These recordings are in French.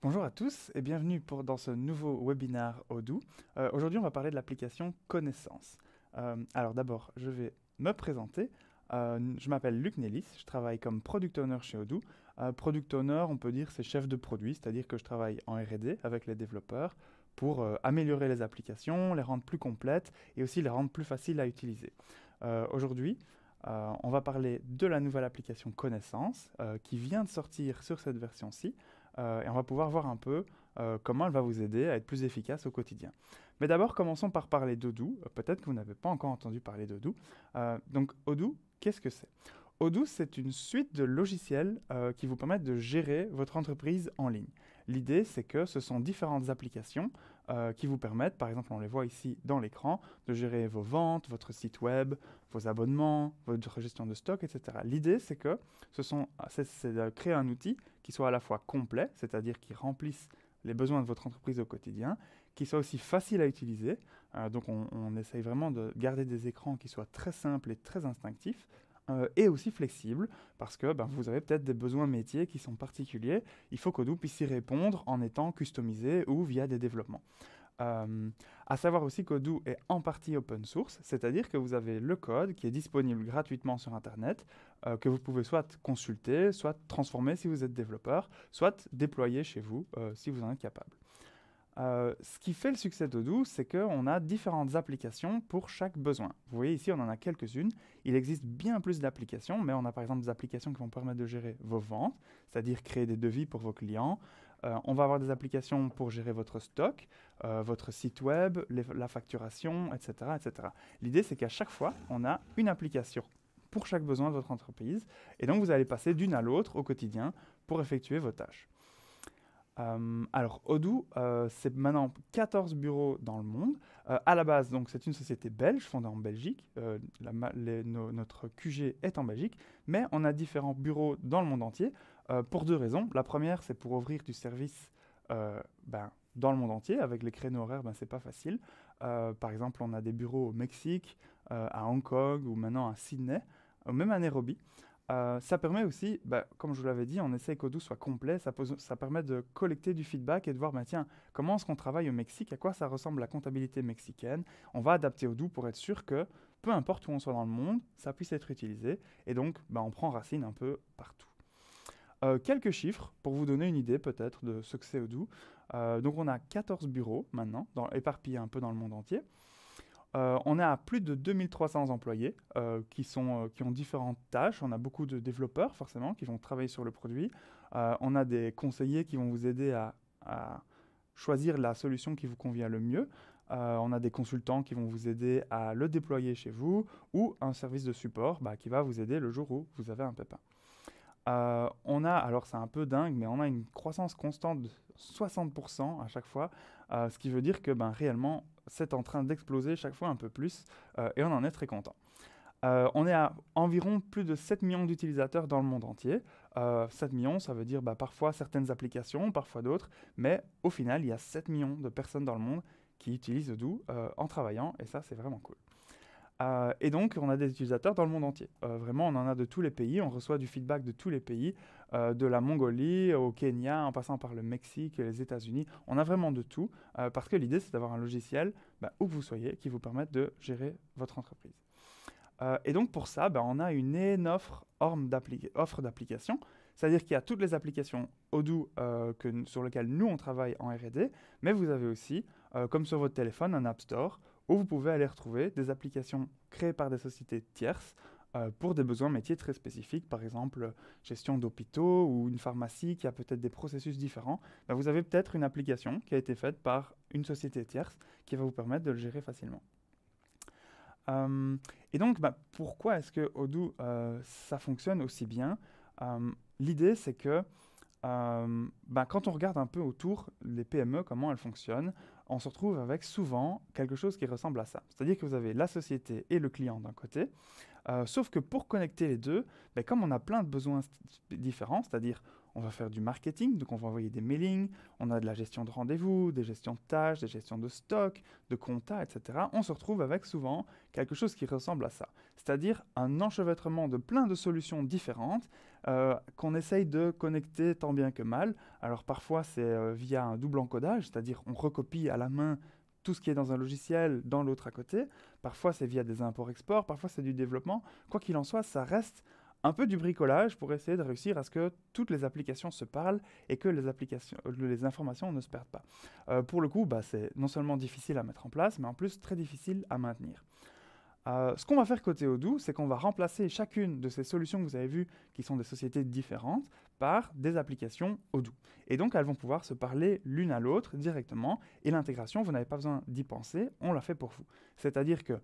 Bonjour à tous et bienvenue pour, dans ce nouveau webinaire Odoo. Euh, aujourd'hui, on va parler de l'application Connaissance. Euh, alors d'abord, je vais me présenter. Euh, je m'appelle Luc Nélis, je travaille comme product owner chez Odoo. product owner, on peut dire, c'est chef de produit, c'est-à-dire que je travaille en R&D avec les développeurs pour améliorer les applications, les rendre plus complètes et aussi les rendre plus faciles à utiliser. Aujourd'hui, on va parler de la nouvelle application Connaissance qui vient de sortir sur cette version-ci. Euh, et on va pouvoir voir un peu euh, comment elle va vous aider à être plus efficace au quotidien. Mais d'abord, commençons par parler d'Odoo. Euh, peut-être que vous n'avez pas encore entendu parler d'Odoo. donc, Odoo, qu'est-ce que c'est Odoo, c'est une suite de logiciels qui vous permettent de gérer votre entreprise en ligne. L'idée, c'est que ce sont différentes applications euh, qui vous permettent, par exemple, on les voit ici dans l'écran, de gérer vos ventes, votre site web, vos abonnements, votre gestion de stock, etc. L'idée, c'est que ce sont, c'est de créer un outil qui soit à la fois complet, c'est-à-dire qui remplisse les besoins de votre entreprise au quotidien, qui soit aussi facile à utiliser. Euh, donc on, on, essaye vraiment de garder des écrans qui soient très simples et très instinctifs, euh, et aussi flexible, parce que ben, vous avez peut-être des besoins métiers qui sont particuliers. Il faut que puisse y répondre en étant customisé ou via des développements. A euh, à savoir aussi qu'Odoo est en partie open source, c'est-à-dire que vous avez le code qui est disponible gratuitement sur Internet, euh, que vous pouvez soit consulter, soit transformer si vous êtes développeur, soit déployer chez vous si vous en êtes capable. Euh, ce qui fait le succès d'Odoo, c'est qu'on a différentes applications pour chaque besoin. Vous voyez ici, on en a quelques-unes. Il existe bien plus d'applications, mais on a par exemple des applications qui vont permettre de gérer vos ventes, c'est-à-dire créer des devis pour vos clients. Euh, on va avoir des applications pour gérer votre stock, euh, votre site web, la facturation, etc. etc. L'idée, c'est qu'à chaque fois, on a une application pour chaque besoin de votre entreprise. Et donc, vous allez passer d'une à l'autre au quotidien pour effectuer vos tâches. Euh, alors, Odoo, euh, c'est maintenant 14 bureaux dans le monde. Euh, à la base, donc, c'est une société belge fondée en Belgique. notre QG est en Belgique, mais on a différents bureaux dans le monde entier pour deux raisons. La première, c'est pour ouvrir du service ben, dans le monde entier. Avec les créneaux horaires, ben, c'est pas facile. par exemple, on a des bureaux au Mexique, à Hong Kong ou maintenant à Sydney, même à Nairobi. Euh, ça permet aussi, bah, comme je vous l'avais dit, on essaie qu'Odoo soit complet, ça, permet de collecter du feedback et de voir, bah, comment est-ce qu'on travaille au Mexique, à quoi ça ressemble la comptabilité mexicaine. On va adapter Odoo pour être sûr que, peu importe où on soit dans le monde, ça puisse être utilisé. Et donc, bah, on prend racine un peu partout. Euh, quelques chiffres pour vous donner une idée peut-être de ce que c'est Odoo. Euh, donc on a 14 bureaux maintenant, dans, éparpillés un peu dans le monde entier. Euh, on a plus de 2300 employés euh, qui, sont, euh, qui ont différentes tâches. On a beaucoup de développeurs, forcément, qui vont travailler sur le produit. on a des conseillers qui vont vous aider à, choisir la solution qui vous convient le mieux. on a des consultants qui vont vous aider à le déployer chez vous ou un service de support bah, qui va vous aider le jour où vous avez un pépin. on a, alors c'est un peu dingue, mais on a une croissance constante de 60% à chaque fois, ce qui veut dire que ben, réellement, c'est en train d'exploser chaque fois un peu plus euh, et on en est très content. Euh, on est à environ plus de 7 millions d'utilisateurs dans le monde entier. 7 euh, millions, ça veut dire bah, parfois certaines applications, parfois d'autres, mais au final, il y a 7 millions de personnes dans le monde qui utilisent Odoo en travaillant, et ça, c'est vraiment cool. et donc, on a des utilisateurs dans le monde entier. vraiment, on en a de tous les pays, on reçoit du feedback de tous les pays. Euh, de la Mongolie au Kenya, en passant par le Mexique et les États-Unis. On a vraiment de tout euh, parce que l'idée, c'est d'avoir un logiciel bah, où que vous soyez qui vous permette de gérer votre entreprise. Euh, et donc pour ça, bah, on a une énorme offre d'applications. C'est-à-dire qu'il y a toutes les applications Odoo sur lesquelles nous on travaille en RD, mais vous avez aussi, comme sur votre téléphone, un App Store où vous pouvez aller retrouver des applications créées par des sociétés tierces euh, pour des besoins métiers très spécifiques, par exemple euh, gestion d'hôpitaux ou une pharmacie qui a peut-être des processus différents, bah, vous avez peut-être une application qui a été faite par une société tierce qui va vous permettre de le gérer facilement. Euh, et donc, bah, pourquoi est-ce que Odoo, ça fonctionne aussi bien L'idée, c'est que bah, quand on regarde un peu autour les PME, comment elles fonctionnent, on se retrouve avec souvent quelque chose qui ressemble à ça. C'est-à-dire que vous avez la société et le client d'un côté, euh, sauf que pour connecter les deux, ben, comme on a plein de besoins différents, c'est-à-dire on va faire du marketing, donc on va envoyer des mailings, on a de la gestion de rendez-vous, des gestions de tâches, des gestions de stock, de compta, etc. On se retrouve avec souvent quelque chose qui ressemble à ça, c'est-à-dire un enchevêtrement de plein de solutions différentes euh, qu'on essaye de connecter tant bien que mal. Alors parfois c'est euh, via un double encodage, c'est-à-dire on recopie à la main tout ce qui est dans un logiciel, dans l'autre à côté. Parfois, c'est via des imports-exports, parfois, c'est du développement. Quoi qu'il en soit, ça reste un peu du bricolage pour essayer de réussir à ce que toutes les applications se parlent et que les, applications, euh, les informations ne se perdent pas. Euh, pour le coup, bah, c'est non seulement difficile à mettre en place, mais en plus très difficile à maintenir. Euh, ce qu'on va faire côté Odoo, c'est qu'on va remplacer chacune de ces solutions que vous avez vues, qui sont des sociétés différentes, par des applications Odoo. Et donc, elles vont pouvoir se parler l'une à l'autre directement. Et l'intégration, vous n'avez pas besoin d'y penser, on l'a fait pour vous. C'est-à-dire que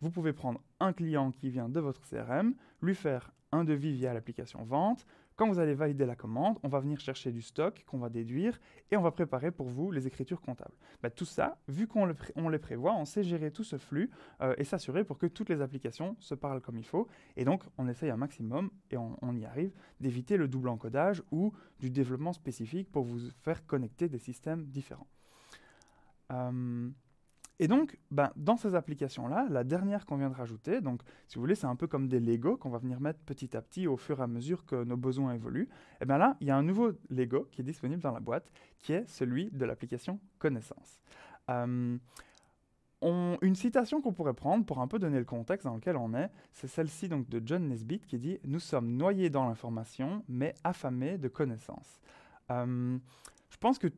vous pouvez prendre un client qui vient de votre CRM, lui faire un devis via l'application vente, quand vous allez valider la commande, on va venir chercher du stock qu'on va déduire et on va préparer pour vous les écritures comptables. Bah, tout ça, vu qu'on les prévoit, on sait gérer tout ce flux euh, et s'assurer pour que toutes les applications se parlent comme il faut. Et donc, on essaye un maximum, et on, y arrive, d'éviter le double encodage ou du développement spécifique pour vous faire connecter des systèmes différents. Euh, et donc, ben, dans ces applications-là, la dernière qu'on vient de rajouter, donc si vous voulez, c'est un peu comme des Lego qu'on va venir mettre petit à petit au fur et à mesure que nos besoins évoluent. Et eh bien là, il y a un nouveau Lego qui est disponible dans la boîte, qui est celui de l'application Connaissance. Euh, une citation qu'on pourrait prendre pour un peu donner le contexte dans lequel on est, c'est celle-ci donc de John Nesbitt qui dit Nous sommes noyés dans l'information, mais affamés de connaissances. Euh, je pense que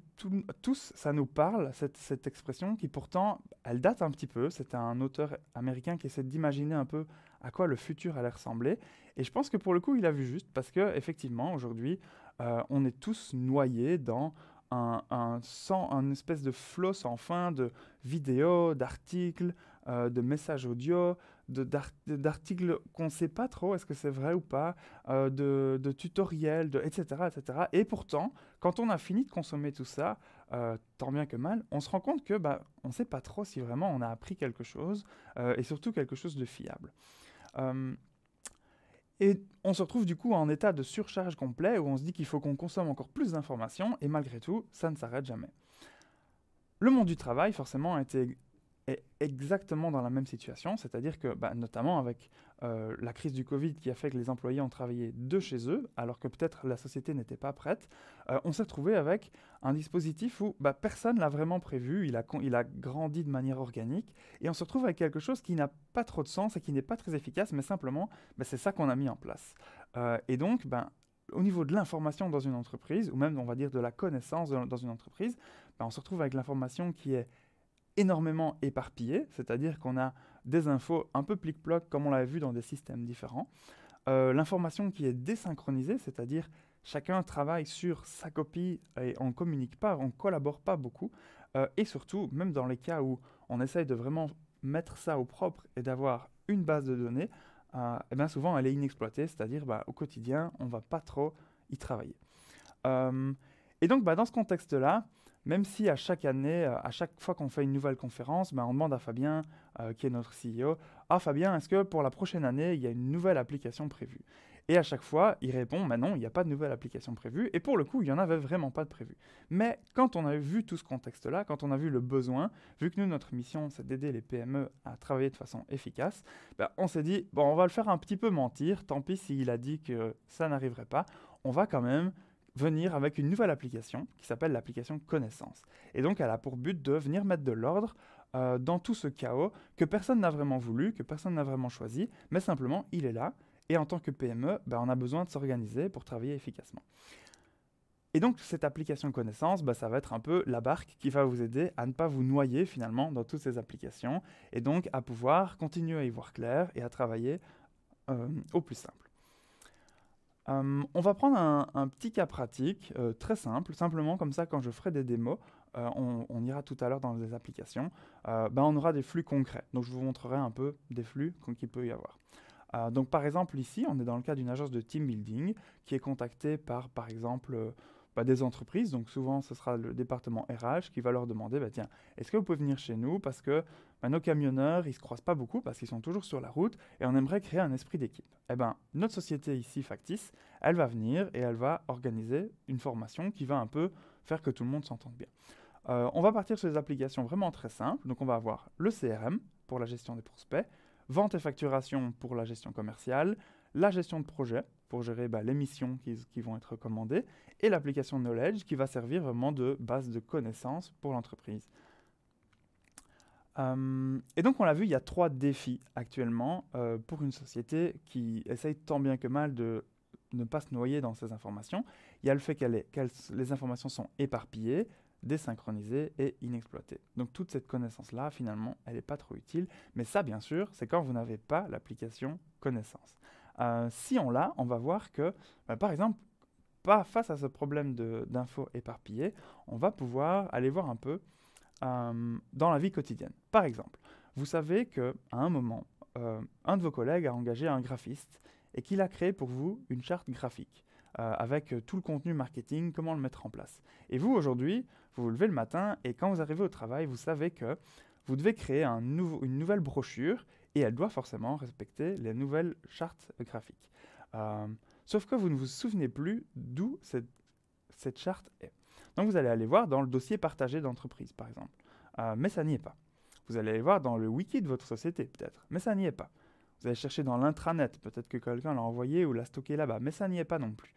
tous, ça nous parle, cette, expression qui pourtant, elle date un petit peu. C'est un auteur américain qui essaie d'imaginer un peu à quoi le futur allait ressembler. Et je pense que pour le coup, il a vu juste parce que effectivement, aujourd'hui, euh, on est tous noyés dans un, un espèce de flot sans fin de vidéos, d'articles, euh, de messages audio, d'articles qu'on ne sait pas trop, est-ce que c'est vrai ou pas, euh, de, tutoriels, de, etc., etc. Et pourtant, quand on a fini de consommer tout ça, euh, tant bien que mal, on se rend compte que bah, on ne sait pas trop si vraiment on a appris quelque chose, et surtout quelque chose de fiable. Et on se retrouve du coup en état de surcharge complet où on se dit qu'il faut qu'on consomme encore plus d'informations et malgré tout, ça ne s'arrête jamais. Le monde du travail, forcément, a été est exactement dans la même situation, c'est-à-dire que, bah, notamment avec euh, la crise du Covid qui a fait que les employés ont travaillé de chez eux, alors que peut-être la société n'était pas prête, euh, on s'est retrouvé avec un dispositif où bah, personne l'a vraiment prévu, il a, il a grandi de manière organique, et on se retrouve avec quelque chose qui n'a pas trop de sens et qui n'est pas très efficace, mais simplement, bah, c'est ça qu'on a mis en place. Euh, et donc, ben, au niveau de l'information dans une entreprise, ou même on va dire de la connaissance dans une entreprise, ben, on se retrouve avec l'information qui est énormément éparpillée, c'est-à-dire qu'on a des infos un peu plic-ploc comme on l'a vu dans des systèmes différents. Euh, l'information qui est désynchronisée, c'est-à-dire chacun travaille sur sa copie et on ne communique pas, on ne collabore pas beaucoup. Euh, et surtout, même dans les cas où on essaye de vraiment mettre ça au propre et d'avoir une base de données, euh, eh souvent elle est inexploitée, c'est-à-dire bah, au quotidien, on ne va pas trop y travailler. et donc bah, dans ce contexte-là, même si à chaque année, euh, à chaque fois qu'on fait une nouvelle conférence, ben on demande à Fabien, euh, qui est notre CEO, Ah Fabien, est-ce que pour la prochaine année, il y a une nouvelle application prévue Et à chaque fois, il répond, ben non, il n'y a pas de nouvelle application prévue. Et pour le coup, il n'y en avait vraiment pas de prévue. Mais quand on a vu tout ce contexte-là, quand on a vu le besoin, vu que nous, notre mission, c'est d'aider les PME à travailler de façon efficace, ben, on s'est dit, bon, on va le faire un petit peu mentir, tant pis s'il a dit que ça n'arriverait pas, on va quand même venir avec une nouvelle application qui s'appelle l'application Connaissance. Et donc elle a pour but de venir mettre de l'ordre euh, dans tout ce chaos que personne n'a vraiment voulu, que personne n'a vraiment choisi, mais simplement il est là. Et en tant que PME, bah, on a besoin de s'organiser pour travailler efficacement. Et donc cette application connaissance, bah, ça va être un peu la barque qui va vous aider à ne pas vous noyer finalement dans toutes ces applications et donc à pouvoir continuer à y voir clair et à travailler euh, au plus simple on va prendre un, petit cas pratique, euh, très simple, simplement comme ça quand je ferai des démos, euh, on, ira tout à l'heure dans les applications, euh, ben, on aura des flux concrets. Donc je vous montrerai un peu des flux qu'il peut y avoir. donc par exemple ici, on est dans le cas d'une agence de team building qui est contactée par par exemple des entreprises, donc souvent ce sera le département RH qui va leur demander, bah, tiens, est-ce que vous pouvez venir chez nous parce que bah, nos camionneurs, ils se croisent pas beaucoup parce qu'ils sont toujours sur la route et on aimerait créer un esprit d'équipe. Eh bien, notre société ici factice, elle va venir et elle va organiser une formation qui va un peu faire que tout le monde s'entende bien. Euh, on va partir sur des applications vraiment très simples, donc on va avoir le CRM pour la gestion des prospects, vente et facturation pour la gestion commerciale, la gestion de projet pour gérer bah, les missions qui, vont être commandées, et l'application Knowledge qui va servir vraiment de base de connaissances pour l'entreprise. Euh, et donc on l'a vu, il y a trois défis actuellement euh, pour une société qui essaye tant bien que mal de ne pas se noyer dans ces informations. Il y a le fait que les informations sont éparpillées, désynchronisées et inexploitées. Donc toute cette connaissance-là, finalement, elle n'est pas trop utile. Mais ça, bien sûr, c'est quand vous n'avez pas l'application connaissance. Euh, si on l'a, on va voir que, bah, par exemple, pas face à ce problème d'infos éparpillées, on va pouvoir aller voir un peu euh, dans la vie quotidienne. Par exemple, vous savez qu'à un moment, euh, un de vos collègues a engagé un graphiste et qu'il a créé pour vous une charte graphique avec tout le contenu marketing, comment le mettre en place. Et vous, aujourd'hui, vous vous levez le matin et quand vous arrivez au travail, vous savez que vous devez créer une nouvelle brochure et elle doit forcément respecter les nouvelles chartes graphiques. Euh, sauf que vous ne vous souvenez plus d'où cette, charte est. Donc vous allez aller voir dans le dossier partagé d'entreprise, par exemple. Euh, mais ça n'y est pas. Vous allez aller voir dans le wiki de votre société, peut-être. Mais ça n'y est pas. Vous allez chercher dans l'intranet, peut-être que quelqu'un l'a envoyé ou l'a stocké là-bas. Mais ça n'y est pas non plus.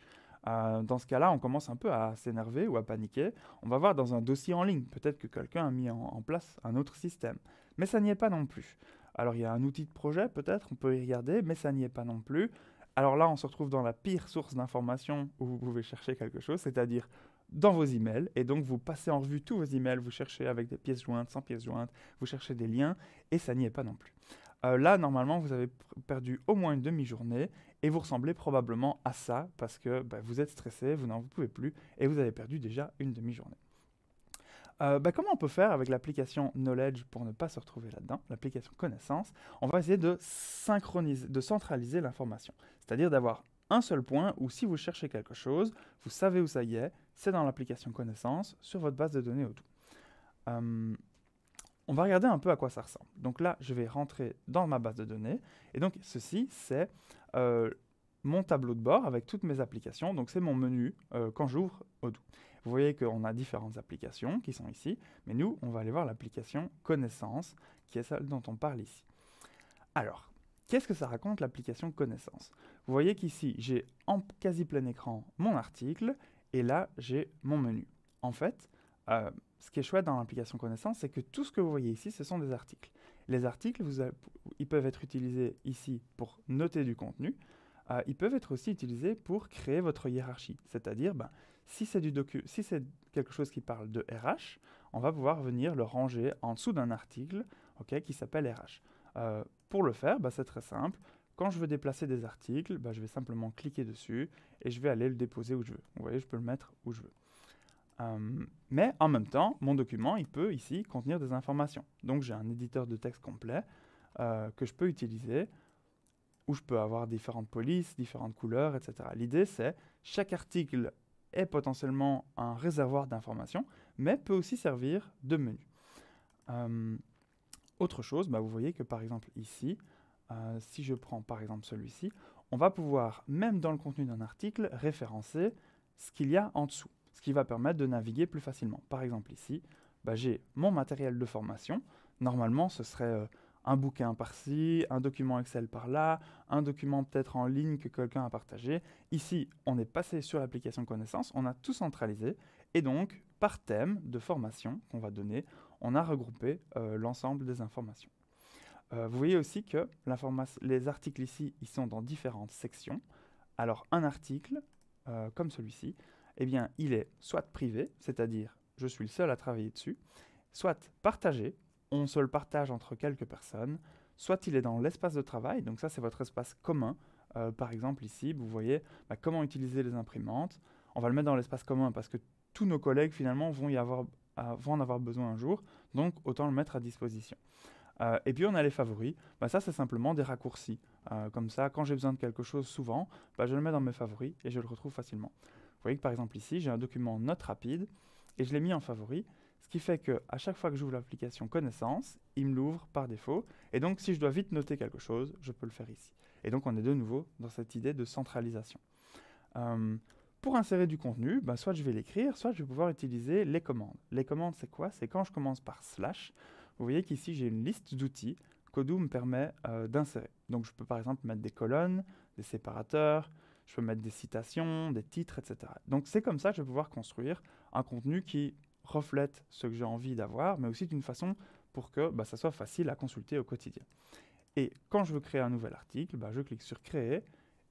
Euh, dans ce cas-là, on commence un peu à s'énerver ou à paniquer. On va voir dans un dossier en ligne, peut-être que quelqu'un a mis en, place un autre système. Mais ça n'y est pas non plus. Alors il y a un outil de projet peut-être, on peut y regarder, mais ça n'y est pas non plus. Alors là, on se retrouve dans la pire source d'information où vous pouvez chercher quelque chose, c'est-à-dire dans vos emails. Et donc, vous passez en revue tous vos emails, vous cherchez avec des pièces jointes, sans pièces jointes, vous cherchez des liens, et ça n'y est pas non plus. Euh, là, normalement, vous avez perdu au moins une demi-journée et vous ressemblez probablement à ça parce que bah, vous êtes stressé, vous n'en pouvez plus et vous avez perdu déjà une demi-journée. Euh, bah, comment on peut faire avec l'application Knowledge pour ne pas se retrouver là-dedans, l'application Connaissance On va essayer de synchroniser, de centraliser l'information, c'est-à-dire d'avoir un seul point où si vous cherchez quelque chose, vous savez où ça y est, c'est dans l'application Connaissance, sur votre base de données Odoo. Euh, on va regarder un peu à quoi ça ressemble. Donc là, je vais rentrer dans ma base de données. Et donc, ceci, c'est euh, mon tableau de bord avec toutes mes applications. Donc, c'est mon menu quand j'ouvre Odoo. Vous voyez qu'on a différentes applications qui sont ici, mais nous, on va aller voir l'application connaissance, qui est celle dont on parle ici. Alors, qu'est-ce que ça raconte l'application connaissance Vous voyez qu'ici, j'ai en quasi plein écran mon article, et là, j'ai mon menu. En fait, euh, ce qui est chouette dans l'application connaissance, c'est que tout ce que vous voyez ici, ce sont des articles. Les articles, ils peuvent être utilisés ici pour noter du contenu, euh, ils peuvent être aussi utilisés pour créer votre hiérarchie, c'est-à-dire ben, si c'est du si c'est quelque chose qui parle de RH, on va pouvoir venir le ranger en dessous d'un article qui s'appelle RH. Euh, pour le faire, bah, c'est très simple. Quand je veux déplacer des articles, bah, je vais simplement cliquer dessus et je vais aller le déposer où je veux. Vous voyez, je peux le mettre où je veux. Euh, mais en même temps, mon document, il peut ici contenir des informations. Donc j'ai un éditeur de texte complet euh, que je peux utiliser, où je peux avoir différentes polices, différentes couleurs, etc. L'idée, c'est chaque article est potentiellement un réservoir d'informations, mais peut aussi servir de menu. Euh, autre chose, bah, vous voyez que par exemple ici, euh, si je prends par exemple celui-ci, on va pouvoir, même dans le contenu d'un article, référencer ce qu'il y a en dessous, ce qui va permettre de naviguer plus facilement. Par exemple ici, bah, j'ai mon matériel de formation. Normalement, ce serait... Euh, un bouquin par-ci, un document Excel par-là, un document peut-être en ligne que quelqu'un a partagé. Ici, on est passé sur l'application connaissance, on a tout centralisé et donc par thème de formation qu'on va donner, on a regroupé euh, l'ensemble des informations. Euh, vous voyez aussi que les articles ici, ils sont dans différentes sections. Alors un article, euh, comme celui-ci, eh bien, il est soit privé, c'est-à-dire je suis le seul à travailler dessus, soit partagé, on se le partage entre quelques personnes, soit il est dans l'espace de travail, donc ça c'est votre espace commun. Euh, par exemple ici, vous voyez bah, comment utiliser les imprimantes. On va le mettre dans l'espace commun parce que tous nos collègues finalement vont, y avoir, euh, en avoir besoin un jour, donc autant le mettre à disposition. Euh, et puis on a les favoris, bah, ça c'est simplement des raccourcis. comme ça, quand j'ai besoin de quelque chose souvent, bah, je le mets dans mes favoris et je le retrouve facilement. Vous voyez que par exemple ici, j'ai un document note rapide et je l'ai mis en favoris, ce qui fait que à chaque fois que j'ouvre l'application connaissance, il me l'ouvre par défaut. Et donc, si je dois vite noter quelque chose, je peux le faire ici. Et donc, on est de nouveau dans cette idée de centralisation. Euh, pour insérer du contenu, bah, soit je vais l'écrire, soit je vais pouvoir utiliser les commandes. Les commandes, c'est quoi C'est quand je commence par slash. Vous voyez qu'ici, j'ai une liste d'outils qu'Odoo me permet euh, d'insérer. Donc, je peux par exemple mettre des colonnes, des séparateurs, je peux mettre des citations, des titres, etc. Donc, c'est comme ça que je vais pouvoir construire un contenu qui reflète ce que j'ai envie d'avoir, mais aussi d'une façon pour que bah, ça soit facile à consulter au quotidien. Et quand je veux créer un nouvel article, bah, je clique sur Créer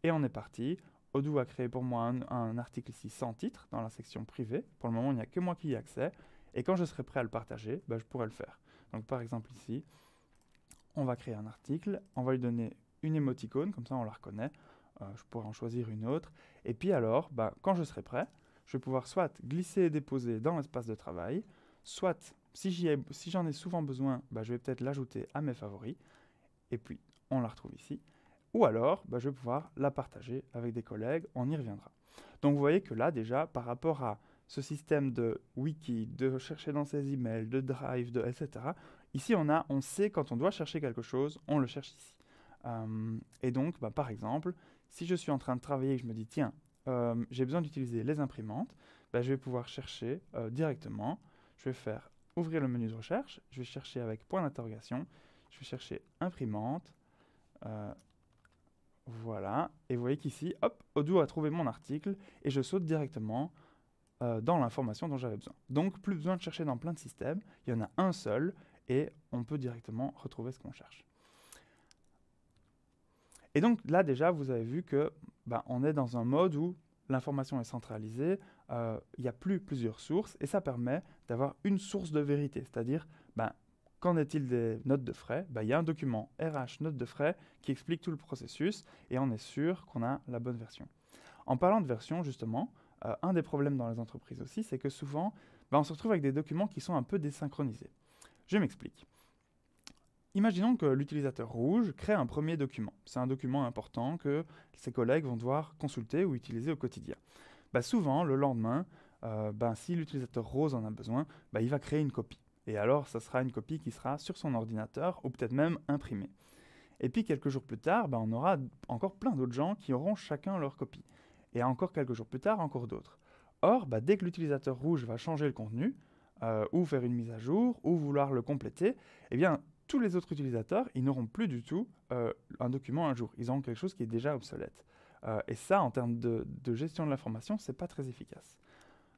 et on est parti. Odoo a créé pour moi un, article ici sans titre dans la section privée. Pour le moment, il n'y a que moi qui y ai accès. Et quand je serai prêt à le partager, bah, je pourrai le faire. Donc par exemple ici, on va créer un article, on va lui donner une émoticône, comme ça on la reconnaît. Euh, je pourrais en choisir une autre. Et puis alors, quand je serai prêt, je vais pouvoir soit glisser et déposer dans l'espace de travail, soit, si j'en si ai souvent besoin, bah, je vais peut-être l'ajouter à mes favoris, et puis on la retrouve ici, ou alors bah, je vais pouvoir la partager avec des collègues, on y reviendra. Donc vous voyez que là déjà, par rapport à ce système de wiki, de chercher dans ses emails, de drive, de etc. Ici, on, a, on sait quand on doit chercher quelque chose, on le cherche ici. Hum, et donc, bah, par exemple, si je suis en train de travailler et que je me dis, tiens, euh, j'ai besoin d'utiliser les imprimantes, bah, je vais pouvoir chercher euh, directement. Je vais faire ouvrir le menu de recherche, je vais chercher avec point d'interrogation, je vais chercher imprimante. Euh, voilà, et vous voyez qu'ici, hop, Odoo a trouvé mon article et je saute directement dans l'information dont j'avais besoin. Donc, plus besoin de chercher dans plein de systèmes, il y en a un seul et on peut directement retrouver ce qu'on cherche. Et donc là déjà, vous avez vu que ben, on est dans un mode où l'information est centralisée, euh, il n'y a plus plusieurs sources, et ça permet d'avoir une source de vérité, c'est-à-dire, ben, qu'en est-il des notes de frais ben, Il y a un document RH notes de frais qui explique tout le processus, et on est sûr qu'on a la bonne version. En parlant de version, justement, euh, un des problèmes dans les entreprises aussi, c'est que souvent, ben, on se retrouve avec des documents qui sont un peu désynchronisés. Je m'explique. Imaginons que l'utilisateur rouge crée un premier document. C'est un document important que ses collègues vont devoir consulter ou utiliser au quotidien. Bah, souvent, le lendemain, euh, bah, si l'utilisateur rose en a besoin, bah, il va créer une copie. Et alors, ça sera une copie qui sera sur son ordinateur ou peut-être même imprimée. Et puis, quelques jours plus tard, on aura encore plein d'autres gens qui auront chacun leur copie. Et encore quelques jours plus tard, encore d'autres. Or, dès que l'utilisateur rouge va changer le contenu, euh, ou faire une mise à jour, ou vouloir le compléter, eh bien, tous les autres utilisateurs, ils n'auront plus du tout euh, un document un jour. Ils auront quelque chose qui est déjà obsolète. Euh, et ça, en termes de, gestion de l'information, ce n'est pas très efficace.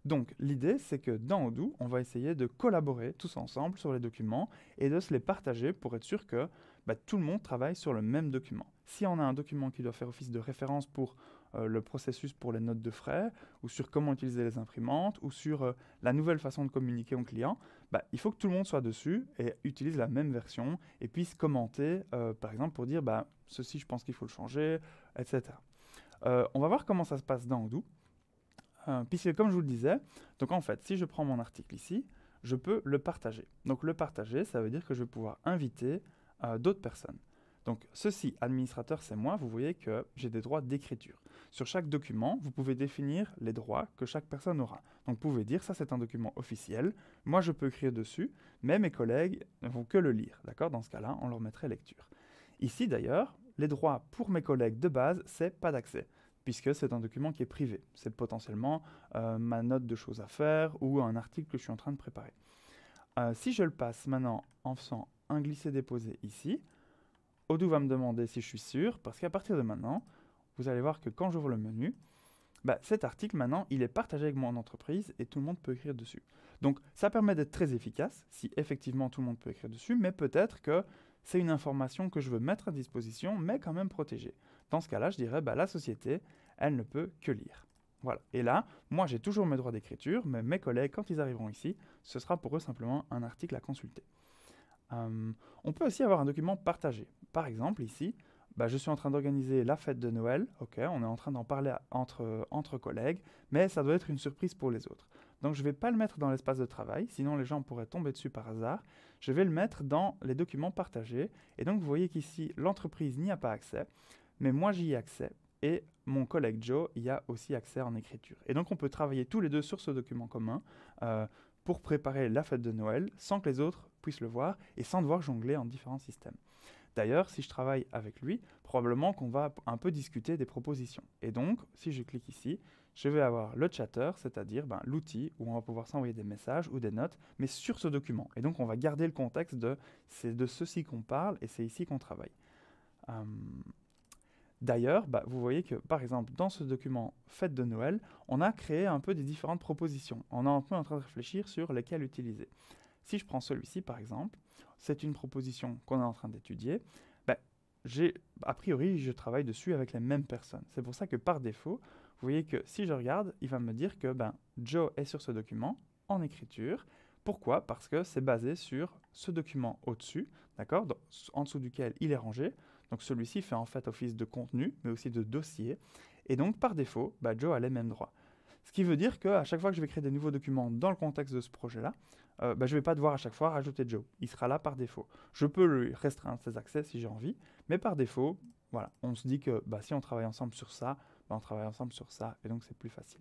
Donc l'idée, c'est que dans Odoo, on va essayer de collaborer tous ensemble sur les documents et de se les partager pour être sûr que bah, tout le monde travaille sur le même document. Si on a un document qui doit faire office de référence pour euh, le processus pour les notes de frais, ou sur comment utiliser les imprimantes, ou sur la nouvelle façon de communiquer aux clients, bah, il faut que tout le monde soit dessus et utilise la même version et puisse commenter, euh, par exemple, pour dire bah, ceci, je pense qu'il faut le changer, etc. Euh, on va voir comment ça se passe dans Odoo. Euh, puisque, comme je vous le disais, donc en fait, si je prends mon article ici, je peux le partager. Donc, le partager, ça veut dire que je vais pouvoir inviter d'autres personnes. Donc ceci, administrateur, c'est moi, vous voyez que j'ai des droits d'écriture. Sur chaque document, vous pouvez définir les droits que chaque personne aura. Donc vous pouvez dire, ça c'est un document officiel, moi je peux écrire dessus, mais mes collègues ne vont que le lire, d'accord Dans ce cas-là, on leur mettrait lecture. Ici d'ailleurs, les droits pour mes collègues de base, c'est pas d'accès puisque c'est un document qui est privé. C'est potentiellement euh, ma note de choses à faire ou un article que je suis en train de préparer. Euh, si je le passe maintenant en faisant un glisser-déposer ici, Odoo va me demander si je suis sûr, parce qu'à partir de maintenant, vous allez voir que quand j'ouvre le menu, bah, cet article maintenant, il est partagé avec moi en entreprise et tout le monde peut écrire dessus. Donc ça permet d'être très efficace si effectivement tout le monde peut écrire dessus, mais peut-être que c'est une information que je veux mettre à disposition, mais quand même protégée. Dans ce cas-là, je dirais, bah, la société, elle ne peut que lire. Voilà. Et là, moi, j'ai toujours mes droits d'écriture, mais mes collègues, quand ils arriveront ici, ce sera pour eux simplement un article à consulter. Hum, on peut aussi avoir un document partagé par exemple, ici, bah, je suis en train d'organiser la fête de Noël, ok, on est en train d'en parler entre, collègues, mais ça doit être une surprise pour les autres. Donc je ne vais pas le mettre dans l'espace de travail, sinon les gens pourraient tomber dessus par hasard. Je vais le mettre dans les documents partagés. Et donc vous voyez qu'ici, l'entreprise n'y a pas accès, mais moi j'y ai accès. Et mon collègue Joe y a aussi accès en écriture. Et donc on peut travailler tous les deux sur ce document commun euh, pour préparer la fête de Noël sans que les autres puissent le voir et sans devoir jongler en différents systèmes. D'ailleurs, si je travaille avec lui, probablement qu'on va un peu discuter des propositions. Et donc, si je clique ici, je vais avoir le chatter, c'est-à-dire ben, l'outil où on va pouvoir s'envoyer des messages ou des notes, mais sur ce document. Et donc, on va garder le contexte de c'est de ceci qu'on parle et c'est ici qu'on travaille. Hum, d'ailleurs, bah, vous voyez que par exemple dans ce document Fête de Noël, on a créé un peu des différentes propositions. On est un peu en train de réfléchir sur lesquelles utiliser. Si je prends celui-ci par exemple, c'est une proposition qu'on est en train d'étudier, ben, j'ai, a priori, je travaille dessus avec les mêmes personnes. C'est pour ça que par défaut, vous voyez que si je regarde, il va me dire que ben, Joe est sur ce document en écriture. Pourquoi Parce que c'est basé sur ce document au-dessus, d'accord En dessous duquel il est rangé. Donc celui-ci fait en fait office de contenu, mais aussi de dossier. Et donc par défaut, ben, Joe a les mêmes droits. Ce qui veut dire qu'à chaque fois que je vais créer des nouveaux documents dans le contexte de ce projet-là, euh, bah, je ne vais pas devoir à chaque fois rajouter Joe. Il sera là par défaut. Je peux lui restreindre ses accès si j'ai envie, mais par défaut, voilà, on se dit que bah, si on travaille ensemble sur ça, bah, on travaille ensemble sur ça, et donc c'est plus facile.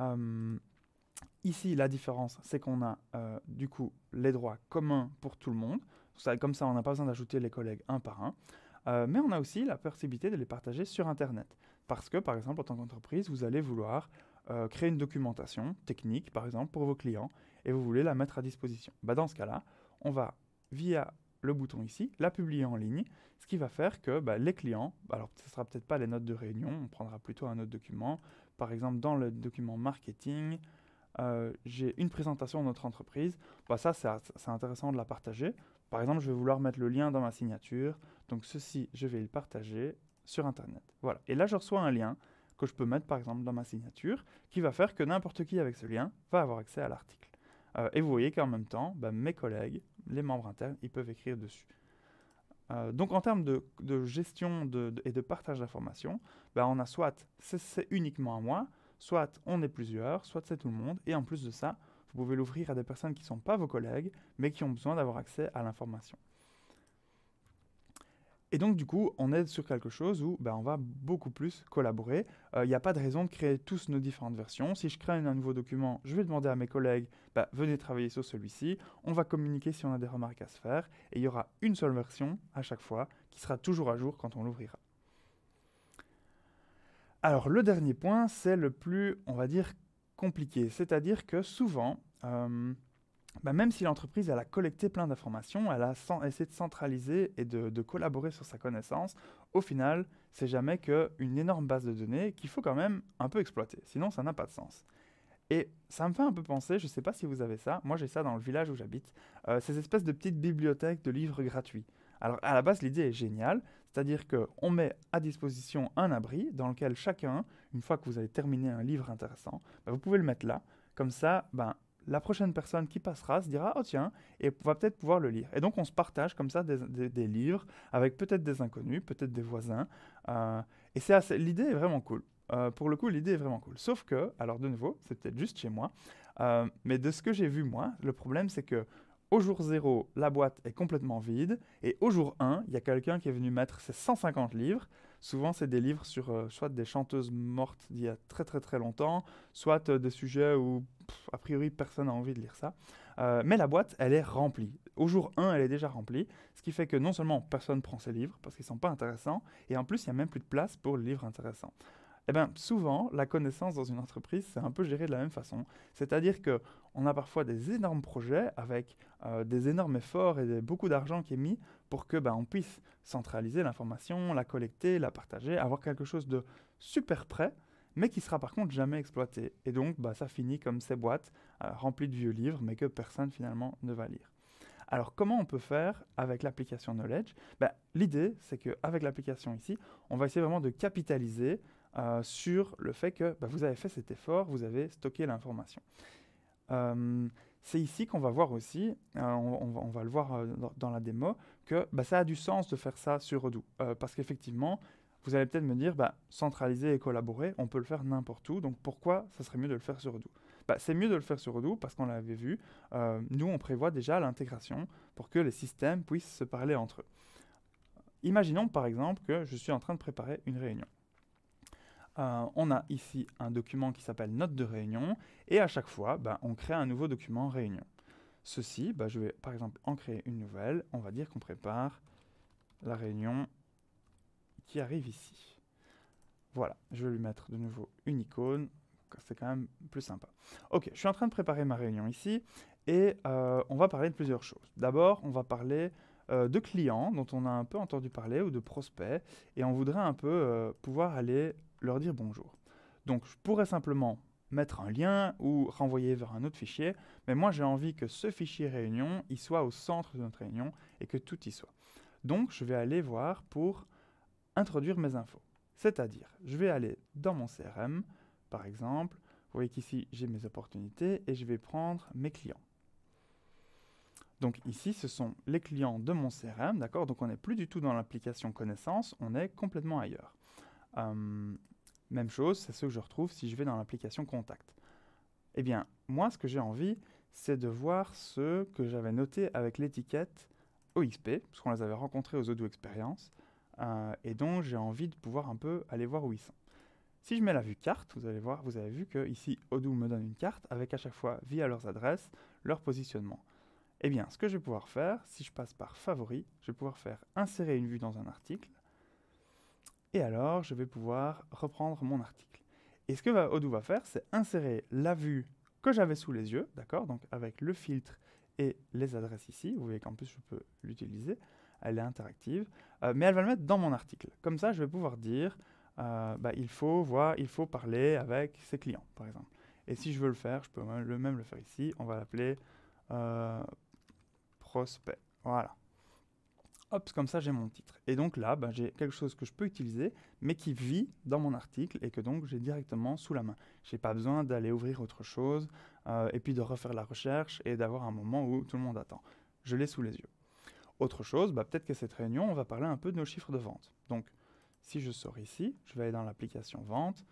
Euh, ici, la différence, c'est qu'on a euh, du coup les droits communs pour tout le monde. comme ça, on n'a pas besoin d'ajouter les collègues un par un. mais on a aussi la possibilité de les partager sur Internet. Parce que, par exemple, en tant qu'entreprise, vous allez vouloir euh, créer une documentation technique, par exemple, pour vos clients, et vous voulez la mettre à disposition. Bah, dans ce cas-là, on va, via le bouton ici, la publier en ligne, ce qui va faire que bah, les clients, alors ce ne sera peut-être pas les notes de réunion, on prendra plutôt un autre document, par exemple dans le document marketing, euh, j'ai une présentation de notre entreprise, bah, ça c'est intéressant de la partager, par exemple je vais vouloir mettre le lien dans ma signature, donc ceci je vais le partager sur Internet. Voilà, et là je reçois un lien que je peux mettre par exemple dans ma signature, qui va faire que n'importe qui avec ce lien va avoir accès à l'article. Euh, et vous voyez qu'en même temps, bah, mes collègues, les membres internes, ils peuvent écrire dessus. Euh, donc en termes de, gestion et de partage d'informations, bah, on a soit c'est uniquement à moi, soit on est plusieurs, soit c'est tout le monde, et en plus de ça, vous pouvez l'ouvrir à des personnes qui ne sont pas vos collègues, mais qui ont besoin d'avoir accès à l'information. Et donc, du coup, on est sur quelque chose où ben, on va beaucoup plus collaborer. Euh, il n'y a pas de raison de créer tous nos différentes versions. Si je crée un nouveau document, je vais demander à mes collègues, ben, venez travailler sur celui-ci. On va communiquer si on a des remarques à se faire. Et il y aura une seule version à chaque fois qui sera toujours à jour quand on l'ouvrira. Alors, le dernier point, c'est le plus, on va dire, compliqué. C'est-à-dire que souvent, euh, bah, même si l'entreprise a collecté plein d'informations, elle a sans, essayé de centraliser et de, collaborer sur sa connaissance, au final, c'est jamais qu'une énorme base de données qu'il faut quand même un peu exploiter, sinon ça n'a pas de sens. Et ça me fait un peu penser, je ne sais pas si vous avez ça, moi j'ai ça dans le village où j'habite, euh, ces espèces de petites bibliothèques de livres gratuits. Alors à la base, l'idée est géniale, c'est-à-dire qu'on met à disposition un abri dans lequel chacun, une fois que vous avez terminé un livre intéressant, bah, vous pouvez le mettre là. Comme ça, ben, la prochaine personne qui passera se dira, oh tiens, et va peut-être pouvoir le lire. Et donc on se partage comme ça des, livres avec peut-être des inconnus, peut-être des voisins. Euh, et c'est l'idée est vraiment cool. Euh, pour le coup, l'idée est vraiment cool. Sauf que, alors de nouveau, c'est peut-être juste chez moi, euh, mais de ce que j'ai vu moi, le problème c'est que au jour 0, la boîte est complètement vide, et au jour 1, il y a quelqu'un qui est venu mettre ses 150 livres. Souvent, c'est des livres sur euh, soit des chanteuses mortes d'il y a très très très longtemps, soit euh, des sujets où, a priori, personne n'a envie de lire ça. Euh, mais la boîte, elle est remplie. Au jour 1, elle est déjà remplie, ce qui fait que non seulement personne prend ses livres parce qu'ils ne sont pas intéressants, et en plus, il n'y a même plus de place pour les livres intéressants. Eh bien, souvent, la connaissance dans une entreprise, c'est un peu géré de la même façon. C'est-à-dire que on a parfois des énormes projets avec des énormes efforts et beaucoup d'argent qui est mis pour que ben, on puisse centraliser l'information, la collecter, la partager, avoir quelque chose de super prêt, mais qui sera par contre jamais exploité. Et donc ben, ça finit comme ces boîtes euh, remplies de vieux livres, mais que personne finalement ne va lire. Alors comment on peut faire avec l'application Knowledge bah, L'idée, c'est qu'avec l'application ici, on va essayer vraiment de capitaliser euh, sur le fait que bah, vous avez fait cet effort, vous avez stocké l'information. Euh, c'est ici qu'on va voir aussi, euh, on, va, le voir euh, dans, la démo, que bah, ça a du sens de faire ça sur Odoo. Euh, parce qu'effectivement, vous allez peut-être me dire, bah, centraliser et collaborer, on peut le faire n'importe où, donc pourquoi ça serait mieux de le faire sur Odoo bah, C'est mieux de le faire sur Odoo parce qu'on l'avait vu, nous on prévoit déjà l'intégration pour que les systèmes puissent se parler entre eux. Imaginons par exemple que je suis en train de préparer une réunion. Euh, on a ici un document qui s'appelle note de réunion, et à chaque fois, ben, on crée un nouveau document réunion. Ceci, ben, je vais par exemple en créer une nouvelle, on va dire qu'on prépare la réunion qui arrive ici. Voilà, je vais lui mettre de nouveau une icône, c'est quand même plus sympa. Ok, je suis en train de préparer ma réunion ici, et euh, on va parler de plusieurs choses. D'abord, on va parler euh, de clients dont on a un peu entendu parler, ou de prospects, et on voudrait un peu pouvoir aller leur dire bonjour. Donc je pourrais simplement mettre un lien ou renvoyer vers un autre fichier, mais moi j'ai envie que ce fichier réunion, il soit au centre de notre réunion et que tout y soit. Donc je vais aller voir pour introduire mes infos. C'est-à-dire, je vais aller dans mon CRM, par exemple, vous voyez qu'ici j'ai mes opportunités et je vais prendre mes clients. Donc ici, ce sont les clients de mon CRM, d'accord Donc on n'est plus du tout dans l'application connaissance, on est complètement ailleurs. Hum, même chose, c'est ce que je retrouve si je vais dans l'application Contact. Eh bien, moi, ce que j'ai envie, c'est de voir ceux que j'avais notés avec l'étiquette OXP, parce qu'on les avait rencontrés aux Odoo Experience, euh, et donc j'ai envie de pouvoir un peu aller voir où ils sont. Si je mets la vue carte, vous allez voir, vous avez vu que ici Odoo me donne une carte avec à chaque fois via leurs adresses, leur positionnement. Eh bien, ce que je vais pouvoir faire, si je passe par favoris, je vais pouvoir faire insérer une vue dans un article, et alors, je vais pouvoir reprendre mon article. Et ce que va, Odoo va faire, c'est insérer la vue que j'avais sous les yeux, d'accord Donc avec le filtre et les adresses ici. Vous voyez qu'en plus, je peux l'utiliser. Elle est interactive. Euh, mais elle va le mettre dans mon article. Comme ça, je vais pouvoir dire, euh, bah, il, faut voir, il faut parler avec ses clients, par exemple. Et si je veux le faire, je peux le, même le faire ici. On va l'appeler euh, prospect. Voilà. Hop, comme ça j'ai mon titre. Et donc là, bah, j'ai quelque chose que je peux utiliser, mais qui vit dans mon article et que donc j'ai directement sous la main. Je n'ai pas besoin d'aller ouvrir autre chose euh, et puis de refaire la recherche et d'avoir un moment où tout le monde attend. Je l'ai sous les yeux. Autre chose, bah, peut-être qu'à cette réunion, on va parler un peu de nos chiffres de vente. Donc, si je sors ici, je vais aller dans l'application vente.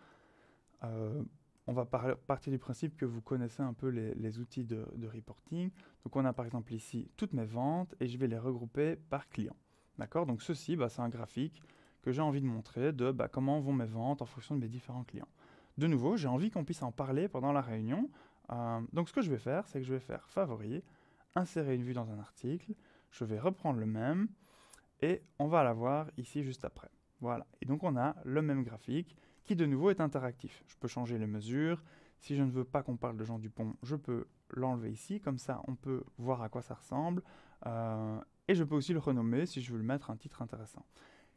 Euh, on va partir du principe que vous connaissez un peu les, outils de, reporting. Donc on a par exemple ici toutes mes ventes et je vais les regrouper par client. D'accord Donc ceci, bah, c'est un graphique que j'ai envie de montrer de bah, comment vont mes ventes en fonction de mes différents clients. De nouveau, j'ai envie qu'on puisse en parler pendant la réunion. Euh, donc ce que je vais faire, c'est que je vais faire favori, insérer une vue dans un article, je vais reprendre le même et on va la voir ici juste après. Voilà. Et donc on a le même graphique qui de nouveau est interactif. Je peux changer les mesures. Si je ne veux pas qu'on parle de Jean Dupont, je peux l'enlever ici. Comme ça, on peut voir à quoi ça ressemble. Euh, et je peux aussi le renommer si je veux le mettre un titre intéressant.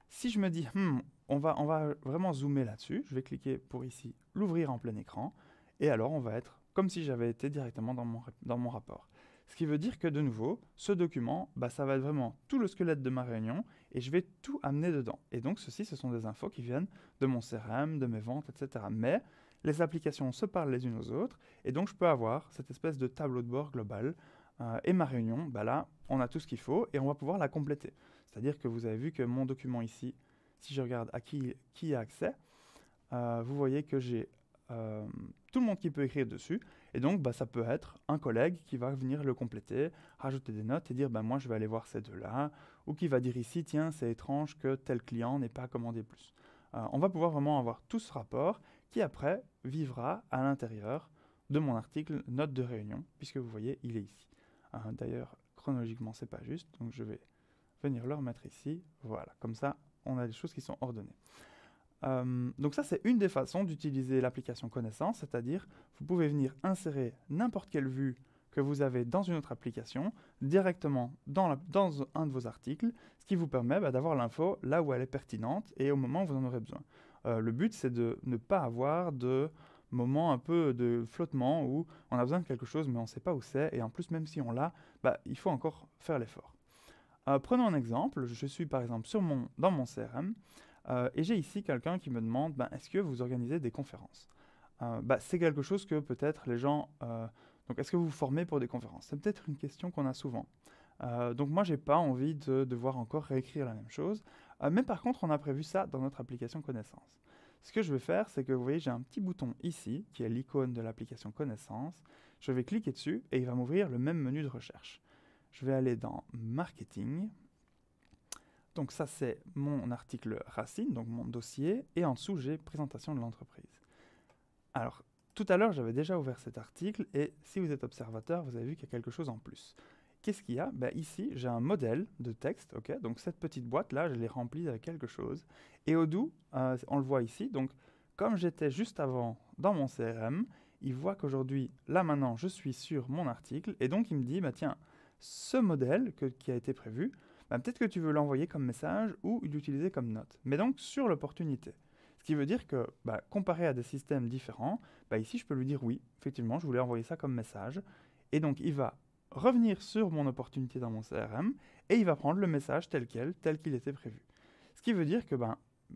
Si je me dis, hmm, on, va, on va vraiment zoomer là-dessus, je vais cliquer pour ici, l'ouvrir en plein écran. Et alors, on va être comme si j'avais été directement dans mon, dans mon rapport. Ce qui veut dire que de nouveau, ce document, bah, ça va être vraiment tout le squelette de ma réunion et je vais tout amener dedans. Et donc ceci, ce sont des infos qui viennent de mon CRM, de mes ventes, etc. Mais les applications se parlent les unes aux autres, et donc je peux avoir cette espèce de tableau de bord global. Euh, et ma réunion, bah là, on a tout ce qu'il faut et on va pouvoir la compléter. C'est-à-dire que vous avez vu que mon document ici, si je regarde à qui, qui a accès, euh, vous voyez que j'ai euh, tout le monde qui peut écrire dessus et donc, bah, ça peut être un collègue qui va venir le compléter, rajouter des notes et dire bah, Moi, je vais aller voir ces deux-là, ou qui va dire ici Tiens, c'est étrange que tel client n'ait pas commandé plus. Euh, on va pouvoir vraiment avoir tout ce rapport qui, après, vivra à l'intérieur de mon article note de réunion, puisque vous voyez, il est ici. Euh, d'ailleurs, chronologiquement, c'est pas juste, donc je vais venir le remettre ici. Voilà, comme ça, on a des choses qui sont ordonnées. Euh, donc ça, c'est une des façons d'utiliser l'application connaissance, c'est-à-dire vous pouvez venir insérer n'importe quelle vue que vous avez dans une autre application directement dans, un de vos articles, ce qui vous permet bah, d'avoir l'info là où elle est pertinente et au moment où vous en aurez besoin. Euh, le but, c'est de ne pas avoir de moment un peu de flottement où on a besoin de quelque chose mais on ne sait pas où c'est et en plus même si on l'a, bah, il faut encore faire l'effort. Euh, prenons un exemple, je suis par exemple sur mon, dans mon CRM, euh, et j'ai ici quelqu'un qui me demande, ben, est-ce que vous organisez des conférences euh, ben, C'est quelque chose que peut-être les gens... Euh, donc est-ce que vous vous formez pour des conférences C'est peut-être une question qu'on a souvent. donc moi, je n'ai pas envie de devoir encore réécrire la même chose. mais par contre, on a prévu ça dans notre application Connaissance. Ce que je vais faire, c'est que vous voyez, j'ai un petit bouton ici, qui est l'icône de l'application Connaissance. Je vais cliquer dessus et il va m'ouvrir le même menu de recherche. Je vais aller dans Marketing, donc ça, c'est mon article racine, donc mon dossier, et en dessous, j'ai présentation de l'entreprise. Alors, tout à l'heure, j'avais déjà ouvert cet article, et si vous êtes observateur, vous avez vu qu'il y a quelque chose en plus. Qu'est-ce qu'il y a ben, Ici, j'ai un modèle de texte, ok donc cette petite boîte-là, je l'ai remplie avec quelque chose, et au doux, euh, on le voit ici, donc comme j'étais juste avant dans mon CRM, il voit qu'aujourd'hui, là maintenant, je suis sur mon article, et donc il me dit, bah, tiens, ce modèle qui a été prévu, bah, peut-être que tu veux l'envoyer comme message ou l'utiliser comme note, mais donc sur l'opportunité. Ce qui veut dire que, bah, comparé à des systèmes différents, bah, ici je peux lui dire oui, effectivement, je voulais envoyer ça comme message, et donc il va revenir sur mon opportunité dans mon CRM, et il va prendre le message tel quel, tel qu'il était prévu. Ce qui veut dire que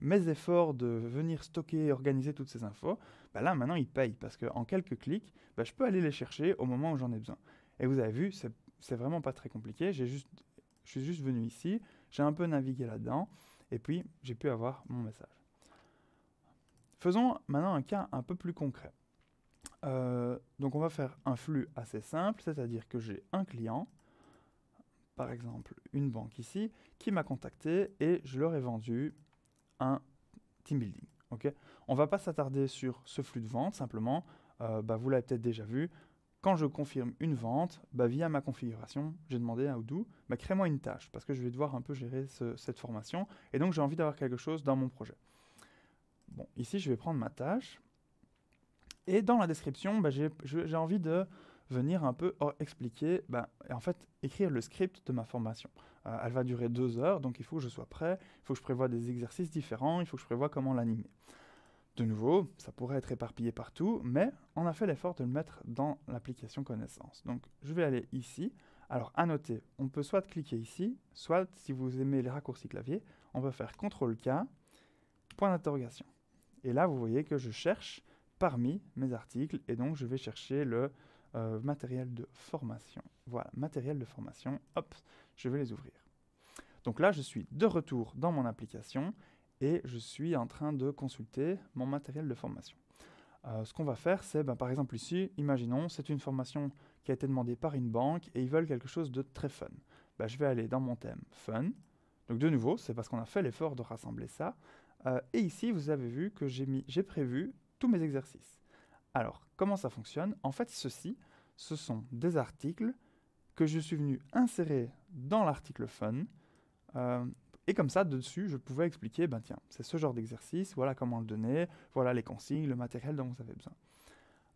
mes efforts de venir stocker et organiser toutes ces infos, là maintenant ils payent parce qu'en quelques clics, je peux aller les chercher au moment où j'en ai besoin. Et vous avez vu, c'est vraiment pas très compliqué, j'ai juste je suis juste venu ici, j'ai un peu navigué là-dedans, et puis j'ai pu avoir mon message. Faisons maintenant un cas un peu plus concret. Euh, donc on va faire un flux assez simple, c'est-à-dire que j'ai un client, par exemple une banque ici, qui m'a contacté et je leur ai vendu un team building. on ne va pas s'attarder sur ce flux de vente, simplement, euh, bah, vous l'avez peut-être déjà vu, quand je confirme une vente, bah, via ma configuration, j'ai demandé à Odoo, bah, crée-moi une tâche, parce que je vais devoir un peu gérer cette formation, et donc j'ai envie d'avoir quelque chose dans mon projet. ici, je vais prendre ma tâche, et dans la description, bah, j'ai envie de venir un peu oh, expliquer, bah, en fait, écrire le script de ma formation. Euh, elle va durer deux heures, donc il faut que je sois prêt, il faut que je prévoie des exercices différents, il faut que je prévoie comment l'animer. De nouveau, ça pourrait être éparpillé partout, mais on a fait l'effort de le mettre dans l'application connaissance. Donc je vais aller ici. Alors à noter, on peut soit cliquer ici, soit si vous aimez les raccourcis clavier, on peut faire CTRL-K, point d'interrogation. Et là, vous voyez que je cherche parmi mes articles, et donc je vais chercher le euh, matériel de formation. Voilà, matériel de formation, hop, je vais les ouvrir. Donc là, je suis de retour dans mon application, et je suis en train de consulter mon matériel de formation. Euh, ce qu'on va faire, c'est ben, par exemple ici, imaginons, c'est une formation qui a été demandée par une banque et ils veulent quelque chose de très fun. Ben, je vais aller dans mon thème fun. Donc de nouveau, c'est parce qu'on a fait l'effort de rassembler ça. Euh, et ici, vous avez vu que j'ai prévu tous mes exercices. Alors, comment ça fonctionne En fait, ceci, ce sont des articles que je suis venu insérer dans l'article fun. Euh, et comme ça, dessus, je pouvais expliquer, ben tiens, c'est ce genre d'exercice, voilà comment le donner, voilà les consignes, le matériel dont vous avez besoin.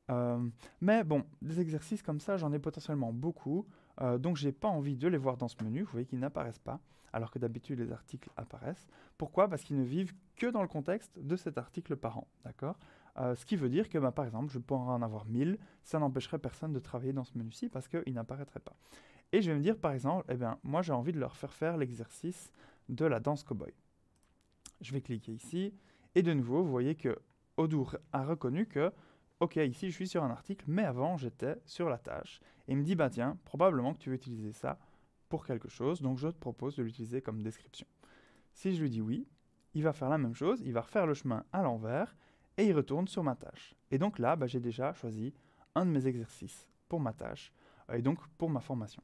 Euh, mais bon, des exercices comme ça, j'en ai potentiellement beaucoup, euh, donc je n'ai pas envie de les voir dans ce menu, vous voyez qu'ils n'apparaissent pas, alors que d'habitude les articles apparaissent. Pourquoi Parce qu'ils ne vivent que dans le contexte de cet article par an, d'accord euh, ce qui veut dire que, ben, par exemple, je pourrais en avoir 1000, ça n'empêcherait personne de travailler dans ce menu-ci parce qu'ils n'apparaîtrait pas. Et je vais me dire, par exemple, eh ben, moi j'ai envie de leur faire faire l'exercice de la danse cowboy. Je vais cliquer ici et de nouveau, vous voyez que Odour a reconnu que OK, ici je suis sur un article, mais avant j'étais sur la tâche. Et il me dit, bah tiens, probablement que tu veux utiliser ça pour quelque chose, donc je te propose de l'utiliser comme description. Si je lui dis oui, il va faire la même chose, il va refaire le chemin à l'envers, et il retourne sur ma tâche. Et donc là, bah, j'ai déjà choisi un de mes exercices pour ma tâche, et donc pour ma formation.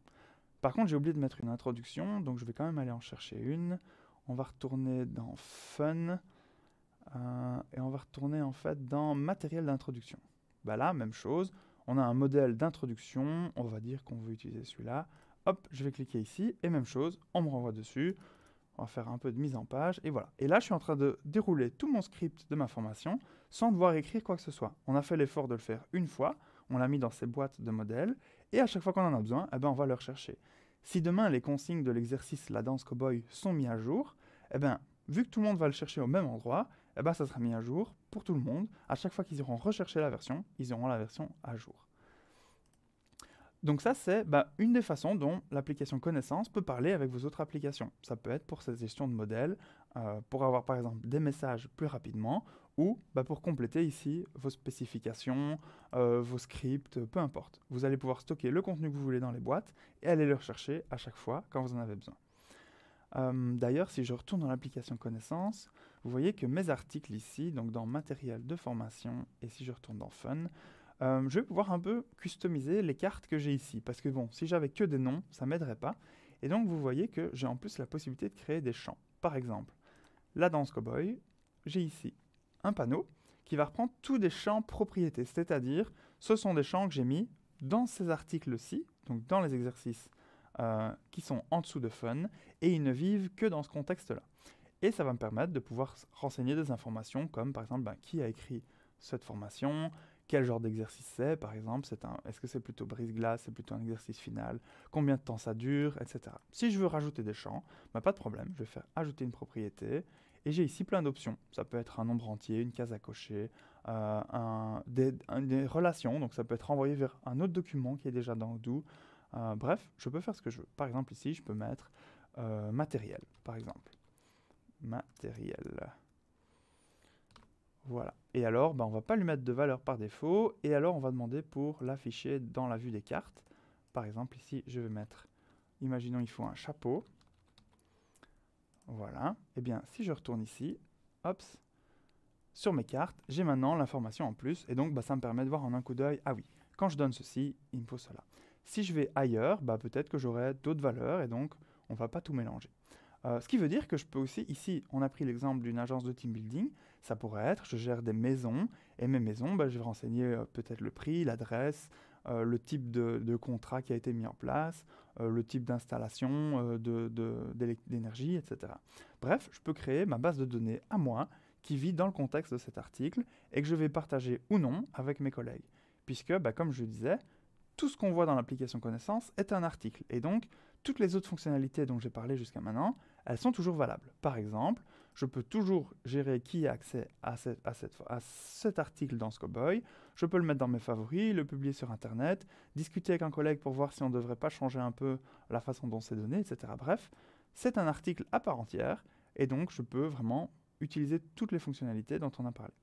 Par contre, j'ai oublié de mettre une introduction, donc je vais quand même aller en chercher une. On va retourner dans Fun. Euh, et on va retourner en fait dans matériel d'introduction. Bah là, même chose, on a un modèle d'introduction, on va dire qu'on veut utiliser celui-là. Hop, je vais cliquer ici, et même chose, on me renvoie dessus. On va faire un peu de mise en page, et voilà. Et là, je suis en train de dérouler tout mon script de ma formation sans devoir écrire quoi que ce soit. On a fait l'effort de le faire une fois, on l'a mis dans ces boîtes de modèles, et à chaque fois qu'on en a besoin, eh ben, on va le rechercher. Si demain les consignes de l'exercice La danse cowboy sont mises à jour, eh bien vu que tout le monde va le chercher au même endroit, eh ben, ça sera mis à jour pour tout le monde. À chaque fois qu'ils iront rechercher la version, ils auront la version à jour. Donc ça, c'est bah, une des façons dont l'application connaissance peut parler avec vos autres applications. Ça peut être pour cette gestion de modèles, euh, pour avoir par exemple des messages plus rapidement, ou bah, pour compléter ici vos spécifications, euh, vos scripts, euh, peu importe. Vous allez pouvoir stocker le contenu que vous voulez dans les boîtes et aller le rechercher à chaque fois quand vous en avez besoin. Euh, d'ailleurs, si je retourne dans l'application connaissance, vous voyez que mes articles ici, donc dans matériel de formation, et si je retourne dans fun, je vais pouvoir un peu customiser les cartes que j'ai ici. Parce que bon, si j'avais que des noms, ça m'aiderait pas. Et donc vous voyez que j'ai en plus la possibilité de créer des champs. Par exemple, la danse cowboy, j'ai ici un panneau qui va reprendre tous des champs propriétés, c'est-à-dire ce sont des champs que j'ai mis dans ces articles-ci, donc dans les exercices euh, qui sont en dessous de fun, et ils ne vivent que dans ce contexte-là. Et ça va me permettre de pouvoir renseigner des informations comme par exemple ben, qui a écrit cette formation, quel genre d'exercice c'est, par exemple, est-ce que c'est plutôt brise-glace, c'est plutôt un exercice final, combien de temps ça dure, etc. Si je veux rajouter des champs, ben, pas de problème, je vais faire ajouter une propriété, j'ai ici plein d'options. Ça peut être un nombre entier, une case à cocher, euh, des, relations. Donc ça peut être envoyé vers un autre document qui est déjà dans Odoo. Euh, bref, je peux faire ce que je veux. Par exemple, ici, je peux mettre euh, matériel, par exemple. Matériel. Voilà. Et alors, ben, on ne va pas lui mettre de valeur par défaut. Et alors, on va demander pour l'afficher dans la vue des cartes. Par exemple, ici, je vais mettre, imaginons, il faut un chapeau. Voilà. Eh bien, si je retourne ici, sur mes cartes, j'ai maintenant l'information en plus. Et donc, bah, ça me permet de voir en un coup d'œil, ah oui, quand je donne ceci, il me faut cela. Si je vais ailleurs, bah, peut-être que j'aurai d'autres valeurs et donc on ne va pas tout mélanger. Euh, ce qui veut dire que je peux aussi, ici, on a pris l'exemple d'une agence de team building, ça pourrait être, je gère des maisons, et mes maisons, bah, je vais renseigner euh, peut-être le prix, l'adresse, euh, le type de, contrat qui a été mis en place, euh, le type d'installation, euh, d'énergie, etc. Bref, je peux créer ma base de données à moi qui vit dans le contexte de cet article et que je vais partager ou non avec mes collègues. Puisque, bah, comme je le disais, tout ce qu'on voit dans l'application connaissance est un article. Et donc, toutes les autres fonctionnalités dont j'ai parlé jusqu'à maintenant, elles sont toujours valables. Par exemple, je peux toujours gérer qui a accès à, à cet article dans Scoboy. Je peux le mettre dans mes favoris, le publier sur Internet, discuter avec un collègue pour voir si on ne devrait pas changer un peu la façon dont c'est donné, etc. Bref, c'est un article à part entière et donc je peux vraiment utiliser toutes les fonctionnalités dont on a parlé.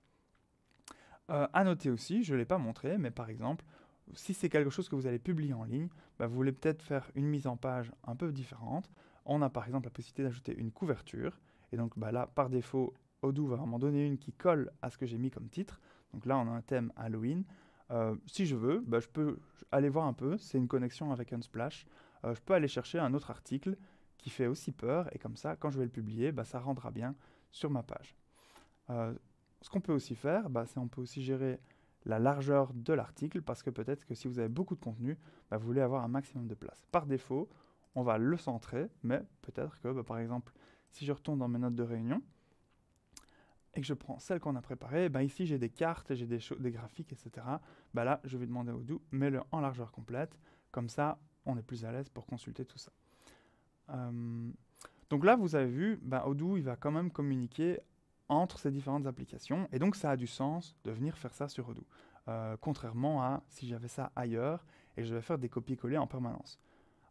A euh, à noter aussi, je ne l'ai pas montré, mais par exemple, si c'est quelque chose que vous allez publier en ligne, bah, vous voulez peut-être faire une mise en page un peu différente. On a par exemple la possibilité d'ajouter une couverture. Et donc bah, là, par défaut, Odoo va m'en donner une qui colle à ce que j'ai mis comme titre. Donc là, on a un thème Halloween. Euh, si je veux, bah, je peux aller voir un peu, c'est une connexion avec Unsplash. Euh, je peux aller chercher un autre article qui fait aussi peur, et comme ça, quand je vais le publier, bah, ça rendra bien sur ma page. Euh, ce qu'on peut aussi faire, bah, c'est on peut aussi gérer la largeur de l'article, parce que peut-être que si vous avez beaucoup de contenu, vous voulez avoir un maximum de place. Par défaut, on va le centrer, mais peut-être que, par exemple, si je retourne dans mes notes de réunion, et que je prends celle qu'on a préparée, ben, ici j'ai des cartes, j'ai des, graphiques, etc. Ben là, je vais demander à Odoo, mets-le en largeur complète. Comme ça, on est plus à l'aise pour consulter tout ça. Hum, donc là, vous avez vu, ben, Odoo, il va quand même communiquer entre ces différentes applications. Et donc, ça a du sens de venir faire ça sur Odoo. Euh, contrairement à si j'avais ça ailleurs et je vais faire des copier-coller en permanence.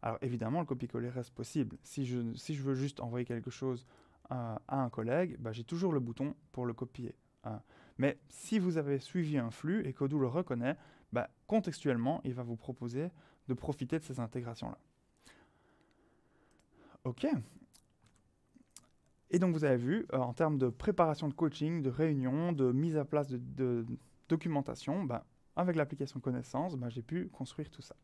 Alors évidemment, le copier-coller reste possible. Si si je veux juste envoyer quelque chose euh, à un collègue, bah, j'ai toujours le bouton pour le copier. Hein. mais si vous avez suivi un flux et qu'Odoo le reconnaît, bah, contextuellement, il va vous proposer de profiter de ces intégrations-là. OK. Et donc, vous avez vu, euh, en termes de préparation de coaching, de réunion, de mise à place de, documentation, bah, avec l'application Connaissance, j'ai pu construire tout ça.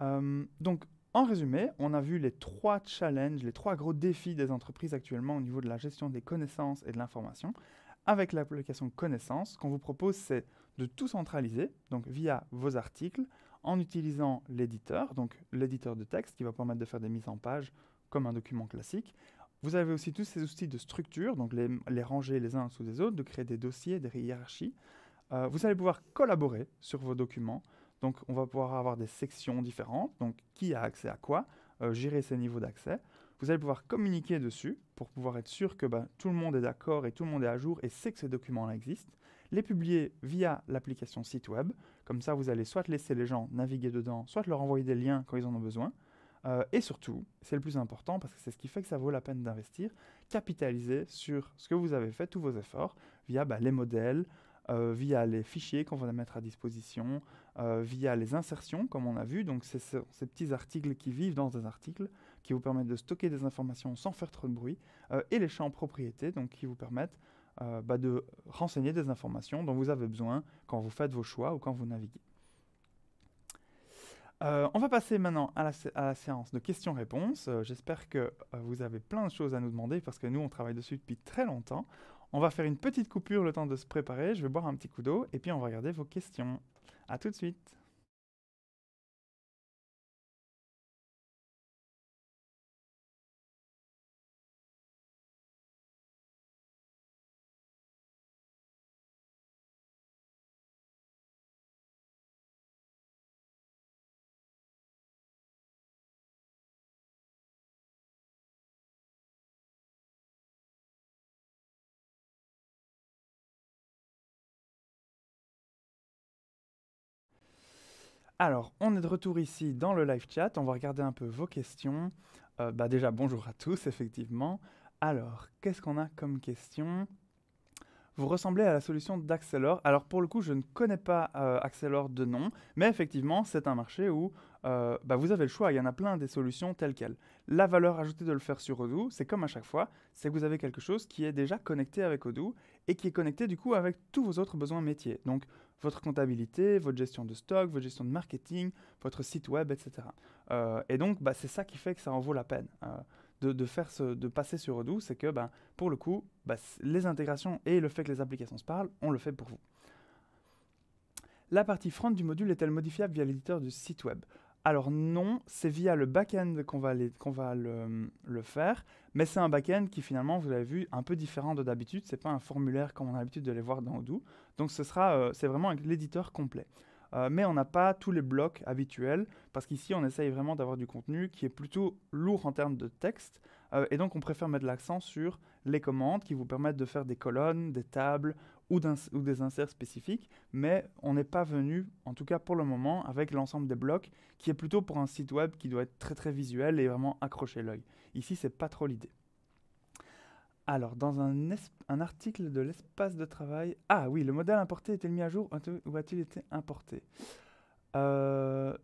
Euh, donc, en résumé, on a vu les trois challenges, les trois gros défis des entreprises actuellement au niveau de la gestion des connaissances et de l'information. Avec l'application Connaissance, qu'on vous propose, c'est de tout centraliser, donc via vos articles, en utilisant l'éditeur, donc l'éditeur de texte qui va permettre de faire des mises en page comme un document classique. Vous avez aussi tous ces outils de structure, donc les, ranger les uns sous les autres, de créer des dossiers, des hiérarchies. Euh, vous allez pouvoir collaborer sur vos documents, donc on va pouvoir avoir des sections différentes, donc qui a accès à quoi, euh, gérer ces niveaux d'accès. Vous allez pouvoir communiquer dessus pour pouvoir être sûr que bah, tout le monde est d'accord et tout le monde est à jour et sait que ces documents-là existent. Les publier via l'application site web, comme ça vous allez soit laisser les gens naviguer dedans, soit leur envoyer des liens quand ils en ont besoin. Euh, et surtout, c'est le plus important parce que c'est ce qui fait que ça vaut la peine d'investir, capitaliser sur ce que vous avez fait, tous vos efforts, via bah, les modèles, euh, via les fichiers qu'on va mettre à disposition, euh, via les insertions, comme on a vu. Donc, c'est ces petits articles qui vivent dans des articles, qui vous permettent de stocker des informations sans faire trop de bruit, euh, et les champs propriétés, donc qui vous permettent bah, de renseigner des informations dont vous avez besoin quand vous faites vos choix ou quand vous naviguez. on va passer maintenant à la, séance de questions-réponses. J'espère que vous avez plein de choses à nous demander parce que nous, on travaille dessus depuis très longtemps. On va faire une petite coupure le temps de se préparer. Je vais boire un petit coup d'eau et puis on va regarder vos questions. À tout de suite. Alors, on est de retour ici dans le live chat. On va regarder un peu vos questions. Euh, bah déjà, bonjour à tous, effectivement. Alors, qu'est-ce qu'on a comme question vous ressemblez à la solution d'Accelor. Alors pour le coup, je ne connais pas euh, Axelor de nom, mais effectivement, c'est un marché où euh, bah, vous avez le choix, il y en a plein des solutions telles quelles. La valeur ajoutée de le faire sur Odoo, c'est comme à chaque fois, c'est que vous avez quelque chose qui est déjà connecté avec Odoo et qui est connecté du coup avec tous vos autres besoins métiers. Donc votre comptabilité, votre gestion de stock, votre gestion de marketing, votre site web, etc. Euh, et donc bah, c'est ça qui fait que ça en vaut la peine. Euh, de, faire de passer sur Odoo, c'est que bah, pour le coup, bah, les intégrations et le fait que les applications se parlent, on le fait pour vous. La partie front du module est-elle modifiable via l'éditeur du site web alors non, c'est via le back-end qu'on va, le, faire, mais c'est un back-end qui finalement, vous l'avez vu, un peu différent de d'habitude. Ce n'est pas un formulaire comme on a l'habitude de les voir dans Odoo. Donc ce sera, euh, c'est vraiment l'éditeur complet. Euh, mais on n'a pas tous les blocs habituels parce qu'ici on essaye vraiment d'avoir du contenu qui est plutôt lourd en termes de texte, euh, et donc, on préfère mettre l'accent sur les commandes qui vous permettent de faire des colonnes, des tables ou, des inserts spécifiques. Mais on n'est pas venu, en tout cas pour le moment, avec l'ensemble des blocs, qui est plutôt pour un site web qui doit être très très visuel et vraiment accrocher l'œil. Ici, c'est pas trop l'idée. Alors, dans un, un article de l'espace de travail... Ah oui, le modèle importé est-il mis à jour ou a-t-il été importé euh,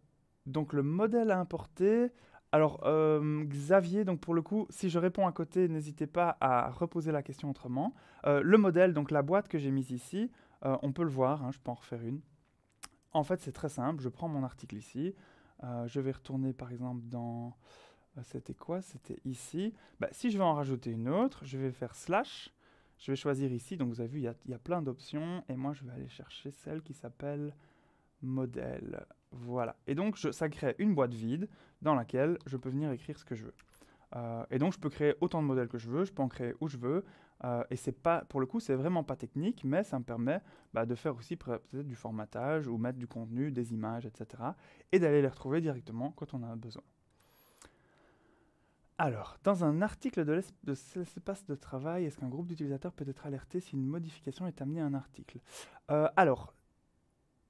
Donc, le modèle à importer... Alors, euh, Xavier, donc pour le coup, si je réponds à côté, n'hésitez pas à reposer la question autrement. Euh, le modèle, donc la boîte que j'ai mise ici, euh, on peut le voir, hein, je peux en refaire une. En fait, c'est très simple, je prends mon article ici, je vais retourner par exemple dans... C'était quoi C'était ici. Bah, si je veux en rajouter une autre, je vais faire slash, je vais choisir ici, donc vous avez vu, il y, a plein d'options, et moi je vais aller chercher celle qui s'appelle modèle. Voilà. Et donc, je, ça crée une boîte vide dans laquelle je peux venir écrire ce que je veux. Euh, et donc, je peux créer autant de modèles que je veux, je peux en créer où je veux. Euh, et c'est pas, pour le coup, c'est vraiment pas technique, mais ça me permet bah, de faire aussi peut-être du formatage ou mettre du contenu, des images, etc. Et d'aller les retrouver directement quand on en a besoin. Alors, dans un article de l'espace de travail, est-ce qu'un groupe d'utilisateurs peut être alerté si une modification est amenée à un article euh, Alors,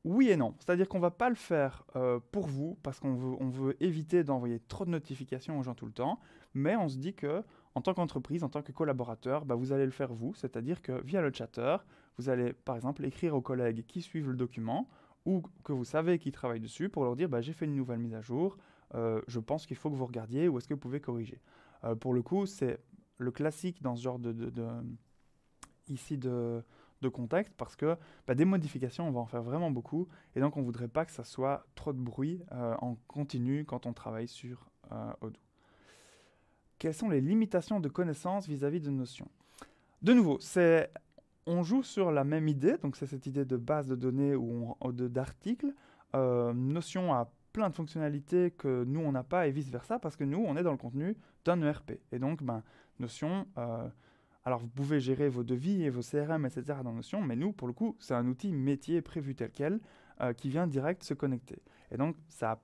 oui et non. C'est-à-dire qu'on ne va pas le faire euh, pour vous parce qu'on veut, éviter d'envoyer trop de notifications aux gens tout le temps, mais on se dit que en tant qu'entreprise, en tant que collaborateur, bah, vous allez le faire vous, c'est-à-dire que via le chatter, vous allez par exemple écrire aux collègues qui suivent le document ou que vous savez qui travaillent dessus pour leur dire bah, j'ai fait une nouvelle mise à jour, euh, je pense qu'il faut que vous regardiez ou est-ce que vous pouvez corriger. Euh, pour le coup, c'est le classique dans ce genre de ici de, de parce que bah, des modifications, on va en faire vraiment beaucoup et donc on voudrait pas que ça soit trop de bruit euh, en continu quand on travaille sur euh, Odoo. Quelles sont les limitations de connaissances vis-à-vis de Notion De nouveau, c'est on joue sur la même idée, donc c'est cette idée de base de données ou d'articles. Euh, notion a plein de fonctionnalités que nous on n'a pas et vice versa parce que nous on est dans le contenu d'un ERP et donc ben, Notion alors vous pouvez gérer vos devis et vos CRM, etc. dans Notion, mais nous, pour le coup, c'est un outil métier prévu tel quel euh, qui vient direct se connecter. Et donc ça,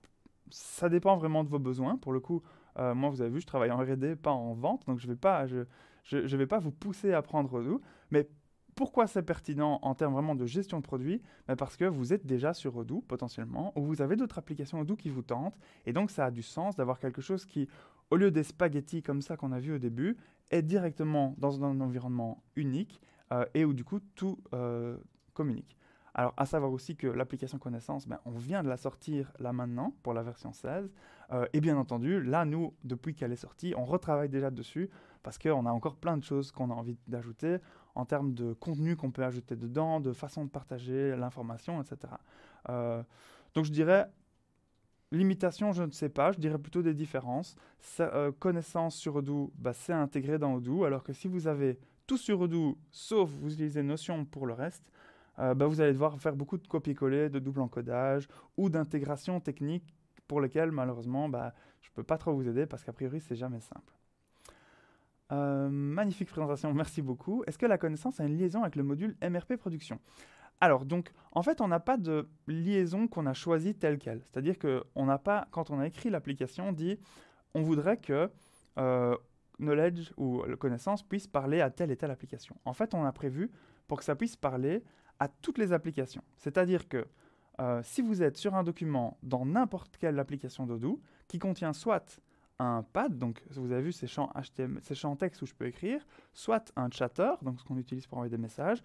ça dépend vraiment de vos besoins. Pour le coup, euh, moi, vous avez vu, je travaille en R&D, pas en vente, donc je ne vais, pas, je, je, vais pas vous pousser à prendre Odoo. Mais pourquoi c'est pertinent en termes vraiment de gestion de produits bah Parce que vous êtes déjà sur Odoo potentiellement, ou vous avez d'autres applications Odoo qui vous tentent, et donc ça a du sens d'avoir quelque chose qui, au lieu des spaghettis comme ça qu'on a vu au début, est directement dans un environnement unique euh, et où du coup tout euh, communique. Alors, à savoir aussi que l'application connaissance, ben, on vient de la sortir là maintenant pour la version 16. Euh, et bien entendu, là, nous, depuis qu'elle est sortie, on retravaille déjà dessus parce qu'on a encore plein de choses qu'on a envie d'ajouter en termes de contenu qu'on peut ajouter dedans, de façon de partager l'information, etc. donc, je dirais, Limitation, je ne sais pas, je dirais plutôt des différences. Euh, connaissance sur Odoo, bah, c'est intégré dans Odoo, alors que si vous avez tout sur Odoo, sauf vous utilisez Notion pour le reste, euh, bah, vous allez devoir faire beaucoup de copier-coller, de double encodage ou d'intégration technique pour lesquelles malheureusement bah, je ne peux pas trop vous aider parce qu'a priori c'est jamais simple. Euh, magnifique présentation, merci beaucoup. Est-ce que la connaissance a une liaison avec le module MRP Production alors, donc, en fait, on n'a pas de liaison qu'on a choisie telle qu'elle. C'est-à-dire que n'a pas, quand on a écrit l'application, dit on voudrait que euh, knowledge ou connaissance puisse parler à telle et telle application. En fait, on a prévu pour que ça puisse parler à toutes les applications. C'est-à-dire que euh, si vous êtes sur un document dans n'importe quelle application Dodoo qui contient soit un pad, donc vous avez vu ces champs, HTML, ces champs texte où je peux écrire, soit un chatter, donc ce qu'on utilise pour envoyer des messages,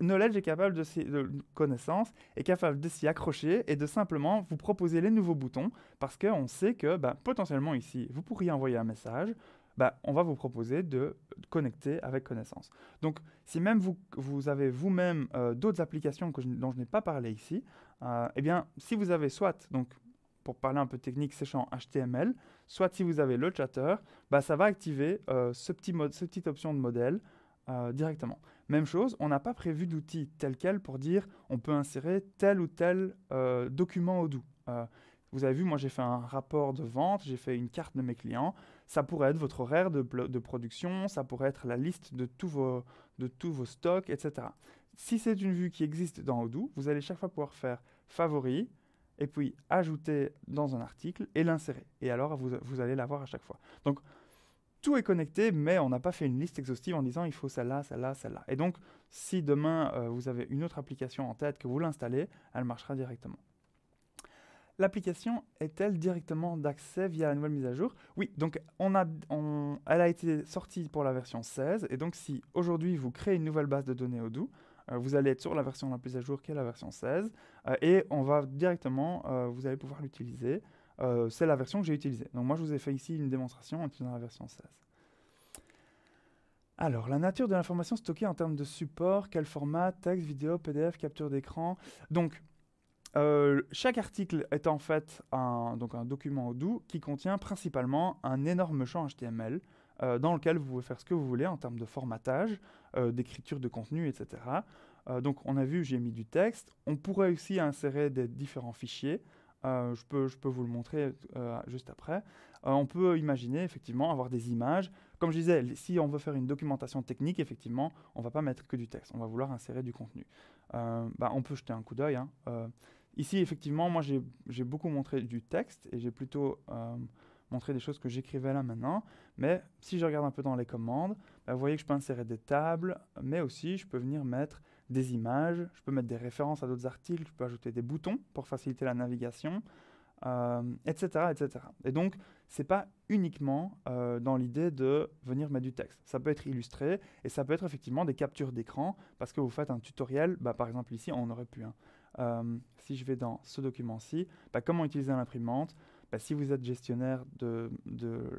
Knowledge est capable de, s'y, de capable de s'y accrocher et de simplement vous proposer les nouveaux boutons parce qu'on sait que bah, potentiellement ici, vous pourriez envoyer un message, bah, on va vous proposer de connecter avec connaissance. Donc, si même vous, vous avez vous-même euh, d'autres applications dont je n'ai pas parlé ici, euh, eh bien, si vous avez soit, donc, pour parler un peu technique, séchant HTML, soit si vous avez le chatter, bah, ça va activer euh, ce, petit cette petite option de modèle euh, directement. Même chose, on n'a pas prévu d'outil tel quel pour dire on peut insérer tel ou tel euh, document au euh, vous avez vu, moi j'ai fait un rapport de vente, j'ai fait une carte de mes clients. Ça pourrait être votre horaire de, production, ça pourrait être la liste de tous vos, stocks, etc. Si c'est une vue qui existe dans Odoo, vous allez chaque fois pouvoir faire favori et puis ajouter dans un article et l'insérer. Et alors vous, vous allez l'avoir à chaque fois. Donc tout est connecté, mais on n'a pas fait une liste exhaustive en disant il faut celle-là, celle-là, celle-là. Et donc, si demain euh, vous avez une autre application en tête que vous l'installez, elle marchera directement. L'application est-elle directement d'accès via la nouvelle mise à jour Oui, donc elle a été sortie pour la version 16, et donc si aujourd'hui vous créez une nouvelle base de données Odoo, euh, vous allez être sur la version la plus à jour qui est la version 16, euh, et on va directement, vous allez pouvoir l'utiliser euh, c'est la version que j'ai utilisée. Donc moi, je vous ai fait ici une démonstration en utilisant la version 16. Alors, la nature de l'information stockée en termes de support, quel format, texte, vidéo, PDF, capture d'écran. Donc, euh, chaque article est en fait un, document Odoo qui contient principalement un énorme champ HTML euh, dans lequel vous pouvez faire ce que vous voulez en termes de formatage, d'écriture de contenu, etc. donc on a vu, j'ai mis du texte. On pourrait aussi insérer des différents fichiers. Euh, je, peux, vous le montrer euh, juste après. Euh, on peut imaginer effectivement avoir des images. Comme je disais, si on veut faire une documentation technique, effectivement, on ne va pas mettre que du texte, on va vouloir insérer du contenu. Bah, on peut jeter un coup d'œil. Hein. ici, effectivement, moi j'ai beaucoup montré du texte et j'ai plutôt montré des choses que j'écrivais là maintenant. Mais si je regarde un peu dans les commandes, bah, vous voyez que je peux insérer des tables, mais aussi je peux venir mettre des images, je peux mettre des références à d'autres articles, je peux ajouter des boutons pour faciliter la navigation, etc., euh, etc. Et donc, c'est pas uniquement euh, dans l'idée de venir mettre du texte. Ça peut être illustré et ça peut être effectivement des captures d'écran parce que vous faites un tutoriel, bah, par exemple ici, on aurait pu. Hein. Euh, si je vais dans ce document-ci, bah, comment utiliser l'imprimante bah, si vous êtes gestionnaire de,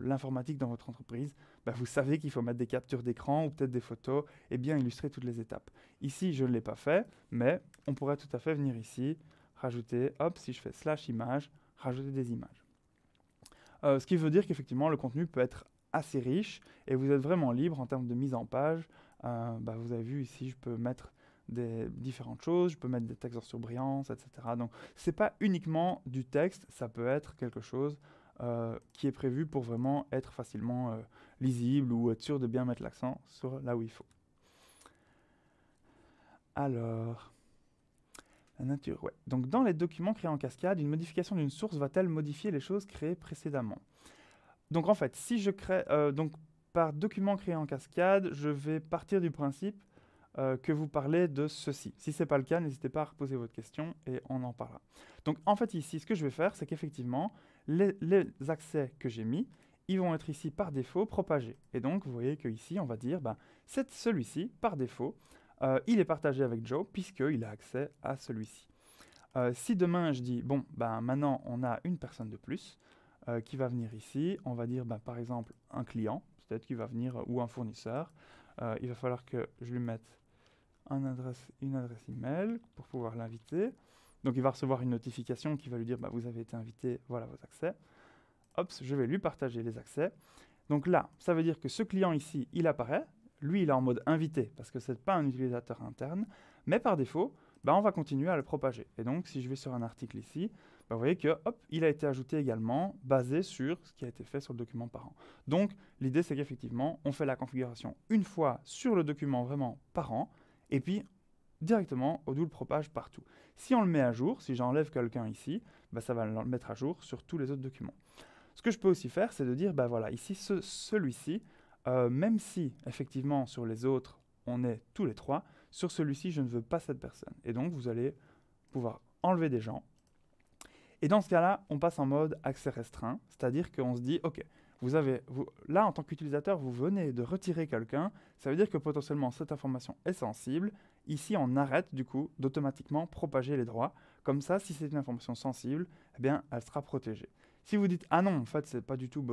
l'informatique dans votre entreprise, bah, vous savez qu'il faut mettre des captures d'écran ou peut-être des photos et bien illustrer toutes les étapes. Ici, je ne l'ai pas fait, mais on pourrait tout à fait venir ici, rajouter, hop, si je fais slash image, rajouter des images. Euh, ce qui veut dire qu'effectivement, le contenu peut être assez riche et vous êtes vraiment libre en termes de mise en page. Euh, bah, vous avez vu ici, je peux mettre des différentes choses, je peux mettre des textes en surbrillance, etc. Donc c'est pas uniquement du texte, ça peut être quelque chose euh, qui est prévu pour vraiment être facilement euh, lisible ou être sûr de bien mettre l'accent sur là où il faut. Alors, la nature, ouais. Donc dans les documents créés en cascade, une modification d'une source va-t-elle modifier les choses créées précédemment Donc en fait, si je crée, euh, donc par document créé en cascade, je vais partir du principe euh, que vous parlez de ceci. Si ce n'est pas le cas, n'hésitez pas à reposer votre question et on en parlera. Donc en fait ici, ce que je vais faire, c'est qu'effectivement, les, accès que j'ai mis, ils vont être ici par défaut propagés. Et donc vous voyez qu'ici, on va dire, ben, c'est celui-ci, par défaut, euh, il est partagé avec Joe puisqu'il a accès à celui-ci. Euh, si demain je dis, bon, ben, maintenant on a une personne de plus qui va venir ici, on va dire ben, par exemple un client, peut-être qu'il va venir, ou un fournisseur, il va falloir que je lui mette adresse, une adresse email pour pouvoir l'inviter. Donc il va recevoir une notification qui va lui dire bah, vous avez été invité, voilà vos accès. Hop, je vais lui partager les accès. Donc là, ça veut dire que ce client ici, il apparaît. Lui, il est en mode invité parce que ce n'est pas un utilisateur interne. Mais par défaut, bah, on va continuer à le propager. Et donc, si je vais sur un article ici, bah, vous voyez que hop, il a été ajouté également basé sur ce qui a été fait sur le document parent. Donc, l'idée, c'est qu'effectivement, on fait la configuration une fois sur le document vraiment parent et puis directement Odoo propage partout. Si on le met à jour, si j'enlève quelqu'un ici, bah, ça va le mettre à jour sur tous les autres documents. Ce que je peux aussi faire, c'est de dire, bah voilà, ici, ce, celui-ci, euh, même si effectivement sur les autres, on est tous les trois, sur celui-ci, je ne veux pas cette personne. Et donc, vous allez pouvoir enlever des gens. Et dans ce cas-là, on passe en mode accès restreint, c'est-à-dire qu'on se dit, OK, vous avez, vous, là, en tant qu'utilisateur, vous venez de retirer quelqu'un, ça veut dire que potentiellement cette information est sensible. Ici, on arrête du coup d'automatiquement propager les droits. Comme ça, si c'est une information sensible, eh bien, elle sera protégée. Si vous dites ah non, en fait, c'est pas du tout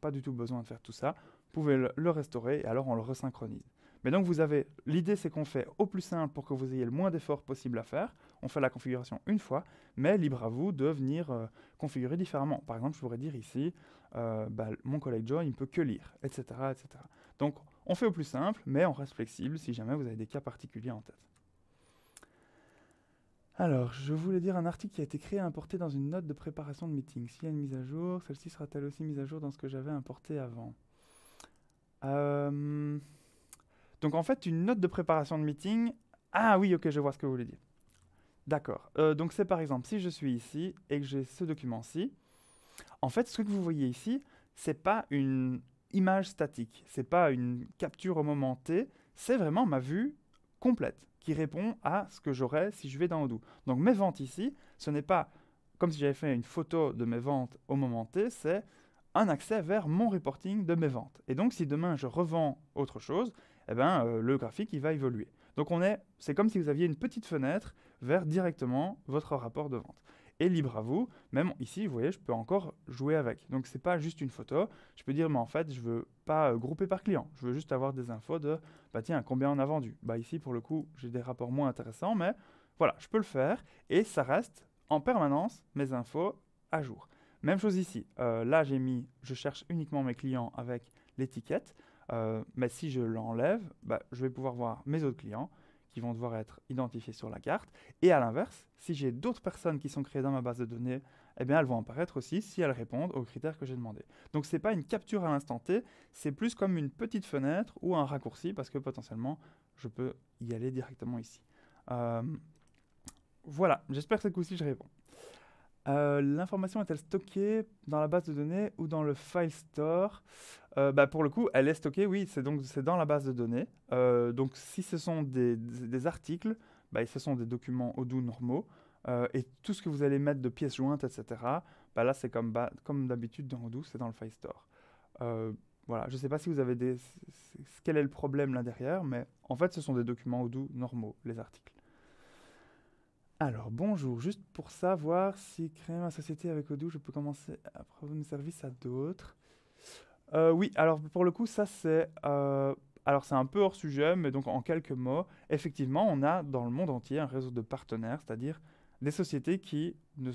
pas du tout besoin de faire tout ça, vous pouvez le restaurer et alors on le resynchronise. Mais donc vous avez, l'idée c'est qu'on fait au plus simple pour que vous ayez le moins d'efforts possible à faire. On fait la configuration une fois, mais libre à vous de venir euh, configurer différemment. Par exemple, je pourrais dire ici, euh, bah, mon collègue Joe, il ne peut que lire, etc., etc. Donc on fait au plus simple, mais on reste flexible si jamais vous avez des cas particuliers en tête. Alors, je voulais dire un article qui a été créé et importé dans une note de préparation de meeting. S'il y a une mise à jour, celle-ci sera-t-elle aussi mise à jour dans ce que j'avais importé avant euh... Donc en fait, une note de préparation de meeting. Ah oui, ok, je vois ce que vous voulez dire. D'accord. Euh, donc c'est par exemple, si je suis ici et que j'ai ce document-ci, en fait, ce que vous voyez ici, c'est pas une image statique, c'est pas une capture au moment T, c'est vraiment ma vue complète qui répond à ce que j'aurais si je vais dans Odoo. Donc mes ventes ici, ce n'est pas comme si j'avais fait une photo de mes ventes au moment T, c'est un accès vers mon reporting de mes ventes. Et donc si demain je revends autre chose, eh ben, euh, le graphique il va évoluer. Donc on est, c'est comme si vous aviez une petite fenêtre vers directement votre rapport de vente. Et libre à vous, même ici, vous voyez, je peux encore jouer avec. Donc n'est pas juste une photo, je peux dire, mais en fait, je ne veux pas euh, grouper par client, je veux juste avoir des infos de, bah tiens, combien on a vendu. Bah ici, pour le coup, j'ai des rapports moins intéressants, mais voilà, je peux le faire, et ça reste en permanence mes infos à jour. Même chose ici, euh, là j'ai mis, je cherche uniquement mes clients avec l'étiquette, mais euh, bah, si je l'enlève, bah, je vais pouvoir voir mes autres clients qui vont devoir être identifiés sur la carte. Et à l'inverse, si j'ai d'autres personnes qui sont créées dans ma base de données, eh bien, elles vont apparaître aussi si elles répondent aux critères que j'ai demandé. Donc, ce n'est pas une capture à l'instant T, c'est plus comme une petite fenêtre ou un raccourci parce que potentiellement, je peux y aller directement ici. Euh, voilà, j'espère que ce coup-ci, je réponds. Euh, l'information est-elle stockée dans la base de données ou dans le file store euh, bah Pour le coup, elle est stockée, oui, c'est donc c'est dans la base de données. Euh, donc si ce sont des, articles, bah, ce sont des documents Odoo normaux. et tout ce que vous allez mettre de pièces jointes, etc., bah, là c'est comme, bah, comme d'habitude dans Odoo, c'est dans le file store. voilà, je ne sais pas si vous avez des... quel est le problème là derrière, mais en fait ce sont des documents Odoo normaux, les articles. Alors bonjour, juste pour savoir si créer ma société avec Odoo, je peux commencer à proposer mes services à d'autres. Euh, oui, alors pour le coup, ça c'est euh, alors c'est un peu hors sujet, mais donc en quelques mots, effectivement, on a dans le monde entier un réseau de partenaires, c'est-à-dire des sociétés qui ne,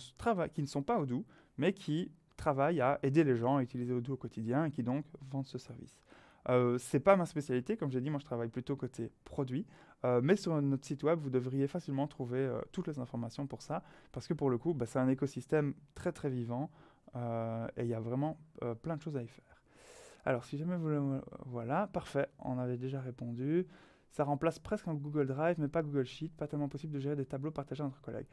qui ne sont pas Odoo, mais qui travaillent à aider les gens à utiliser Odoo au quotidien et qui donc vendent ce service. Euh, c'est pas ma spécialité, comme j'ai dit, moi je travaille plutôt côté produit. Euh, mais sur notre site web, vous devriez facilement trouver euh, toutes les informations pour ça, parce que pour le coup, bah, c'est un écosystème très très vivant euh, et il y a vraiment plein de choses à y faire. Alors, si jamais vous le... Voilà, parfait, on avait déjà répondu. Ça remplace presque un Google Drive, mais pas Google Sheet, pas tellement possible de gérer des tableaux partagés entre collègues.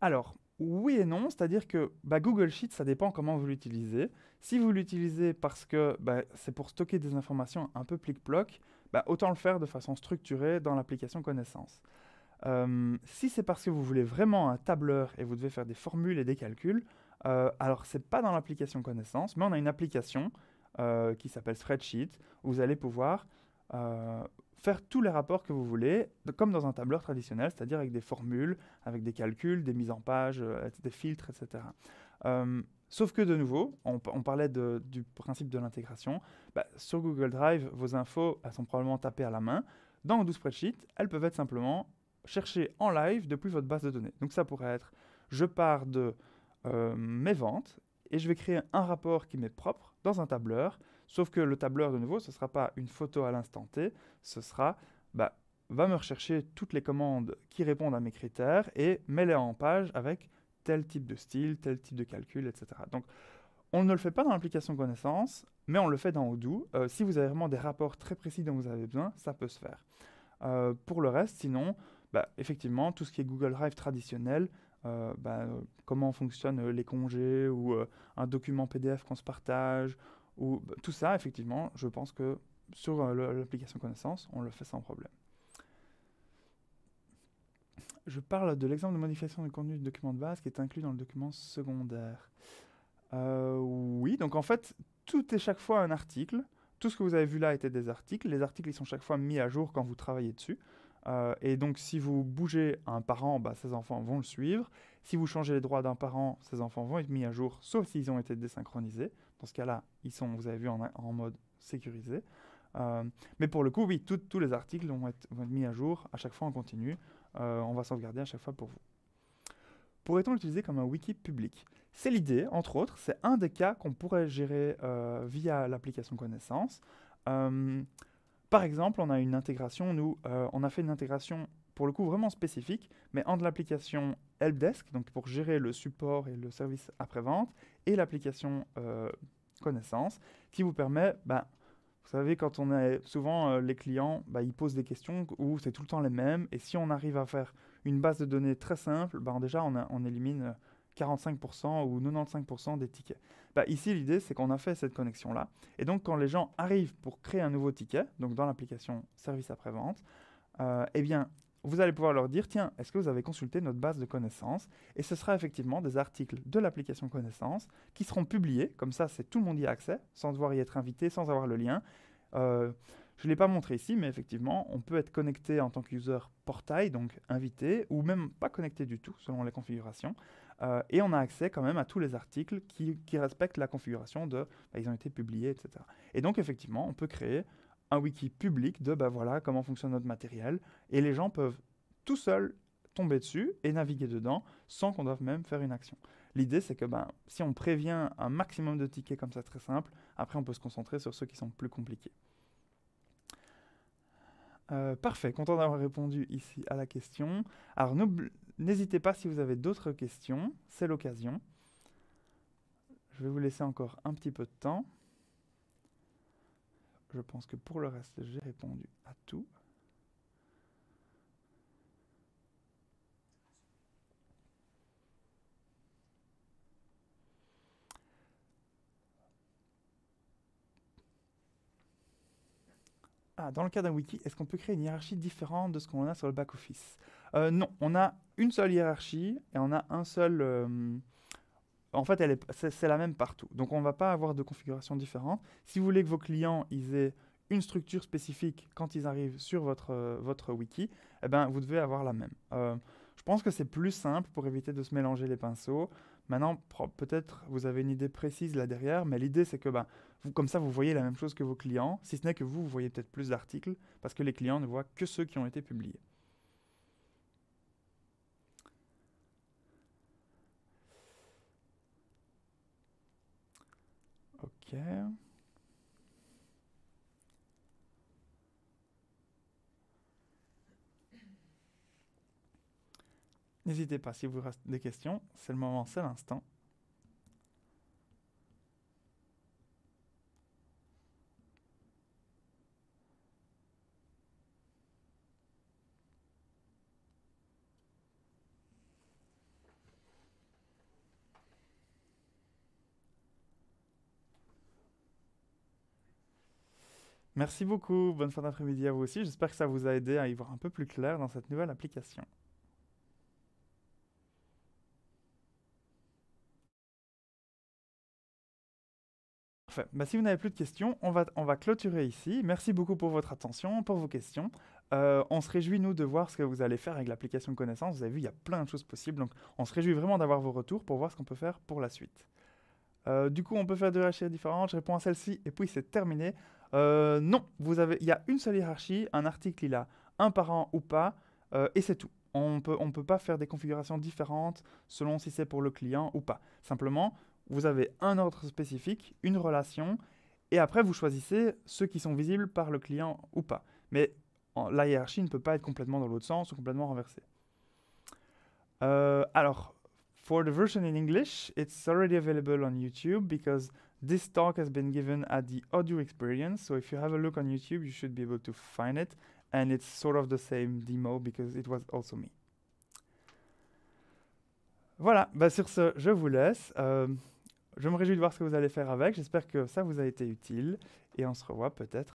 alors, oui et non, c'est-à-dire que bah, Google Sheet, ça dépend comment vous l'utilisez. Si vous l'utilisez parce que bah, c'est pour stocker des informations un peu plic-ploc, bah, autant le faire de façon structurée dans l'application connaissance. Euh, si c'est parce que vous voulez vraiment un tableur et vous devez faire des formules et des calculs, alors euh, alors c'est pas dans l'application connaissance, mais on a une application euh, qui s'appelle Spreadsheet où vous allez pouvoir faire tous les rapports que vous voulez, comme dans un tableur traditionnel, c'est-à-dire avec des formules, avec des calculs, des mises en page, des filtres, etc. Sauf que de nouveau, on, parlait du principe de l'intégration. Bah, sur Google Drive, vos infos, sont probablement tapées à la main. Dans Odoo Spreadsheet, elles peuvent être simplement cherchées en live depuis votre base de données. Donc ça pourrait être, je pars de euh, mes ventes et je vais créer un rapport qui m'est propre dans un tableur. Sauf que le tableur, de nouveau, ce ne sera pas une photo à l'instant T, ce sera, bah, va me rechercher toutes les commandes qui répondent à mes critères et mets-les en page avec tel type de style, tel type de calcul, etc. Donc, on ne le fait pas dans l'application connaissance, mais on le fait dans Odoo. Euh, si vous avez vraiment des rapports très précis dont vous avez besoin, ça peut se faire. Euh, pour le reste, sinon, bah, effectivement, tout ce qui est Google Drive traditionnel, euh, bah, comment fonctionnent les congés ou un document PDF qu'on se partage, ou bah, tout ça, effectivement, je pense que sur l'application connaissance, on le fait sans problème je parle de l'exemple de modification du contenu du document de base qui est inclus dans le document secondaire. Euh, oui, donc en fait, tout est chaque fois un article. Tout ce que vous avez vu là était des articles. Les articles, ils sont chaque fois mis à jour quand vous travaillez dessus. Euh, et donc, si vous bougez un parent, bah, ses enfants vont le suivre. Si vous changez les droits d'un parent, ses enfants vont être mis à jour, sauf s'ils ont été désynchronisés. Dans ce cas-là, ils sont, vous avez vu, en, mode sécurisé. Euh, mais pour le coup, oui, tous les articles vont être, vont être mis à jour à chaque fois en continu. Euh, on va sauvegarder à chaque fois pour vous. Pourrait-on l'utiliser comme un wiki public C'est l'idée, entre autres, c'est un des cas qu'on pourrait gérer euh, via l'application connaissance. Euh, par exemple, on a une intégration, nous, on a fait une intégration pour le coup vraiment spécifique, mais entre l'application Helpdesk, donc pour gérer le support et le service après-vente, et l'application connaissance, qui vous permet ben, vous savez, quand on souvent euh, les clients, bah, ils posent des questions où c'est tout le temps les mêmes. Et si on arrive à faire une base de données très simple, ben, déjà on, élimine 45% euh, ou 95% des tickets. Bah, ici, l'idée, c'est qu'on a fait cette connexion-là. Et donc, quand les gens arrivent pour créer un nouveau ticket, donc dans l'application service après-vente, euh, eh bien, vous allez pouvoir leur dire, tiens, est-ce que vous avez consulté notre base de connaissances Et ce sera effectivement des articles de l'application connaissance qui seront publiés, comme ça c'est tout le monde y a accès, sans devoir y être invité, sans avoir le lien. Euh, je ne l'ai pas montré ici, mais effectivement, on peut être connecté en tant qu'user portail, donc invité, ou même pas connecté du tout, selon les configurations. Euh, et on a accès quand même à tous les articles qui, respectent la configuration de bah, ils ont été publiés, etc. Et donc, effectivement, on peut créer un wiki public de bah voilà comment fonctionne notre matériel et les gens peuvent tout seuls tomber dessus et naviguer dedans sans qu'on doive même faire une action. L'idée c'est que bah, si on prévient un maximum de tickets comme ça très simple, après on peut se concentrer sur ceux qui sont plus compliqués. Euh, parfait, content d'avoir répondu ici à la question. Alors n'hésitez pas si vous avez d'autres questions, c'est l'occasion. Je vais vous laisser encore un petit peu de temps. Je pense que pour le reste, j'ai répondu à tout. Ah, dans le cas d'un wiki, est-ce qu'on peut créer une hiérarchie différente de ce qu'on a sur le back-office euh, Non, on a une seule hiérarchie et on a un seul, euh, en fait, c'est la même partout. Donc, on ne va pas avoir de configuration différente. Si vous voulez que vos clients aient une structure spécifique quand ils arrivent sur votre, euh, votre wiki, eh ben, vous devez avoir la même. Euh, je pense que c'est plus simple pour éviter de se mélanger les pinceaux. Maintenant, peut-être vous avez une idée précise là derrière, mais l'idée c'est que ben, comme ça, vous voyez la même chose que vos clients, si ce n'est que vous, vous voyez peut-être plus d'articles, parce que les clients ne voient que ceux qui ont été publiés. N'hésitez pas si vous reste des questions, c'est le moment, c'est l'instant. Merci beaucoup, bonne fin d'après-midi à vous aussi. J'espère que ça vous a aidé à y voir un peu plus clair dans cette nouvelle application. Bah, si vous n'avez plus de questions, on va, on va clôturer ici. Merci beaucoup pour votre attention, pour vos questions. Euh, on se réjouit, nous, de voir ce que vous allez faire avec l'application Connaissance. Vous avez vu, il y a plein de choses possibles. Donc, on se réjouit vraiment d'avoir vos retours pour voir ce qu'on peut faire pour la suite. Euh, du coup, on peut faire deux recherches différentes. Je réponds à celle-ci et puis c'est terminé. Euh, non, vous avez, il y a une seule hiérarchie, un article il a un parent ou pas, euh, et c'est tout. On ne peut pas faire des configurations différentes selon si c'est pour le client ou pas. Simplement, vous avez un ordre spécifique, une relation, et après vous choisissez ceux qui sont visibles par le client ou pas. Mais la hiérarchie ne peut pas être complètement dans l'autre sens ou complètement renversée. Euh, alors, for the version in English, it's already available on YouTube because This talk has been given at the audio experience, so if you have a look on YouTube, you should be able to find it. And it's sort of the same demo because it was also me. Voilà, bah sur ce, je vous laisse. Euh, je me réjouis de voir ce que vous allez faire avec. J'espère que ça vous a été utile et on se revoit peut-être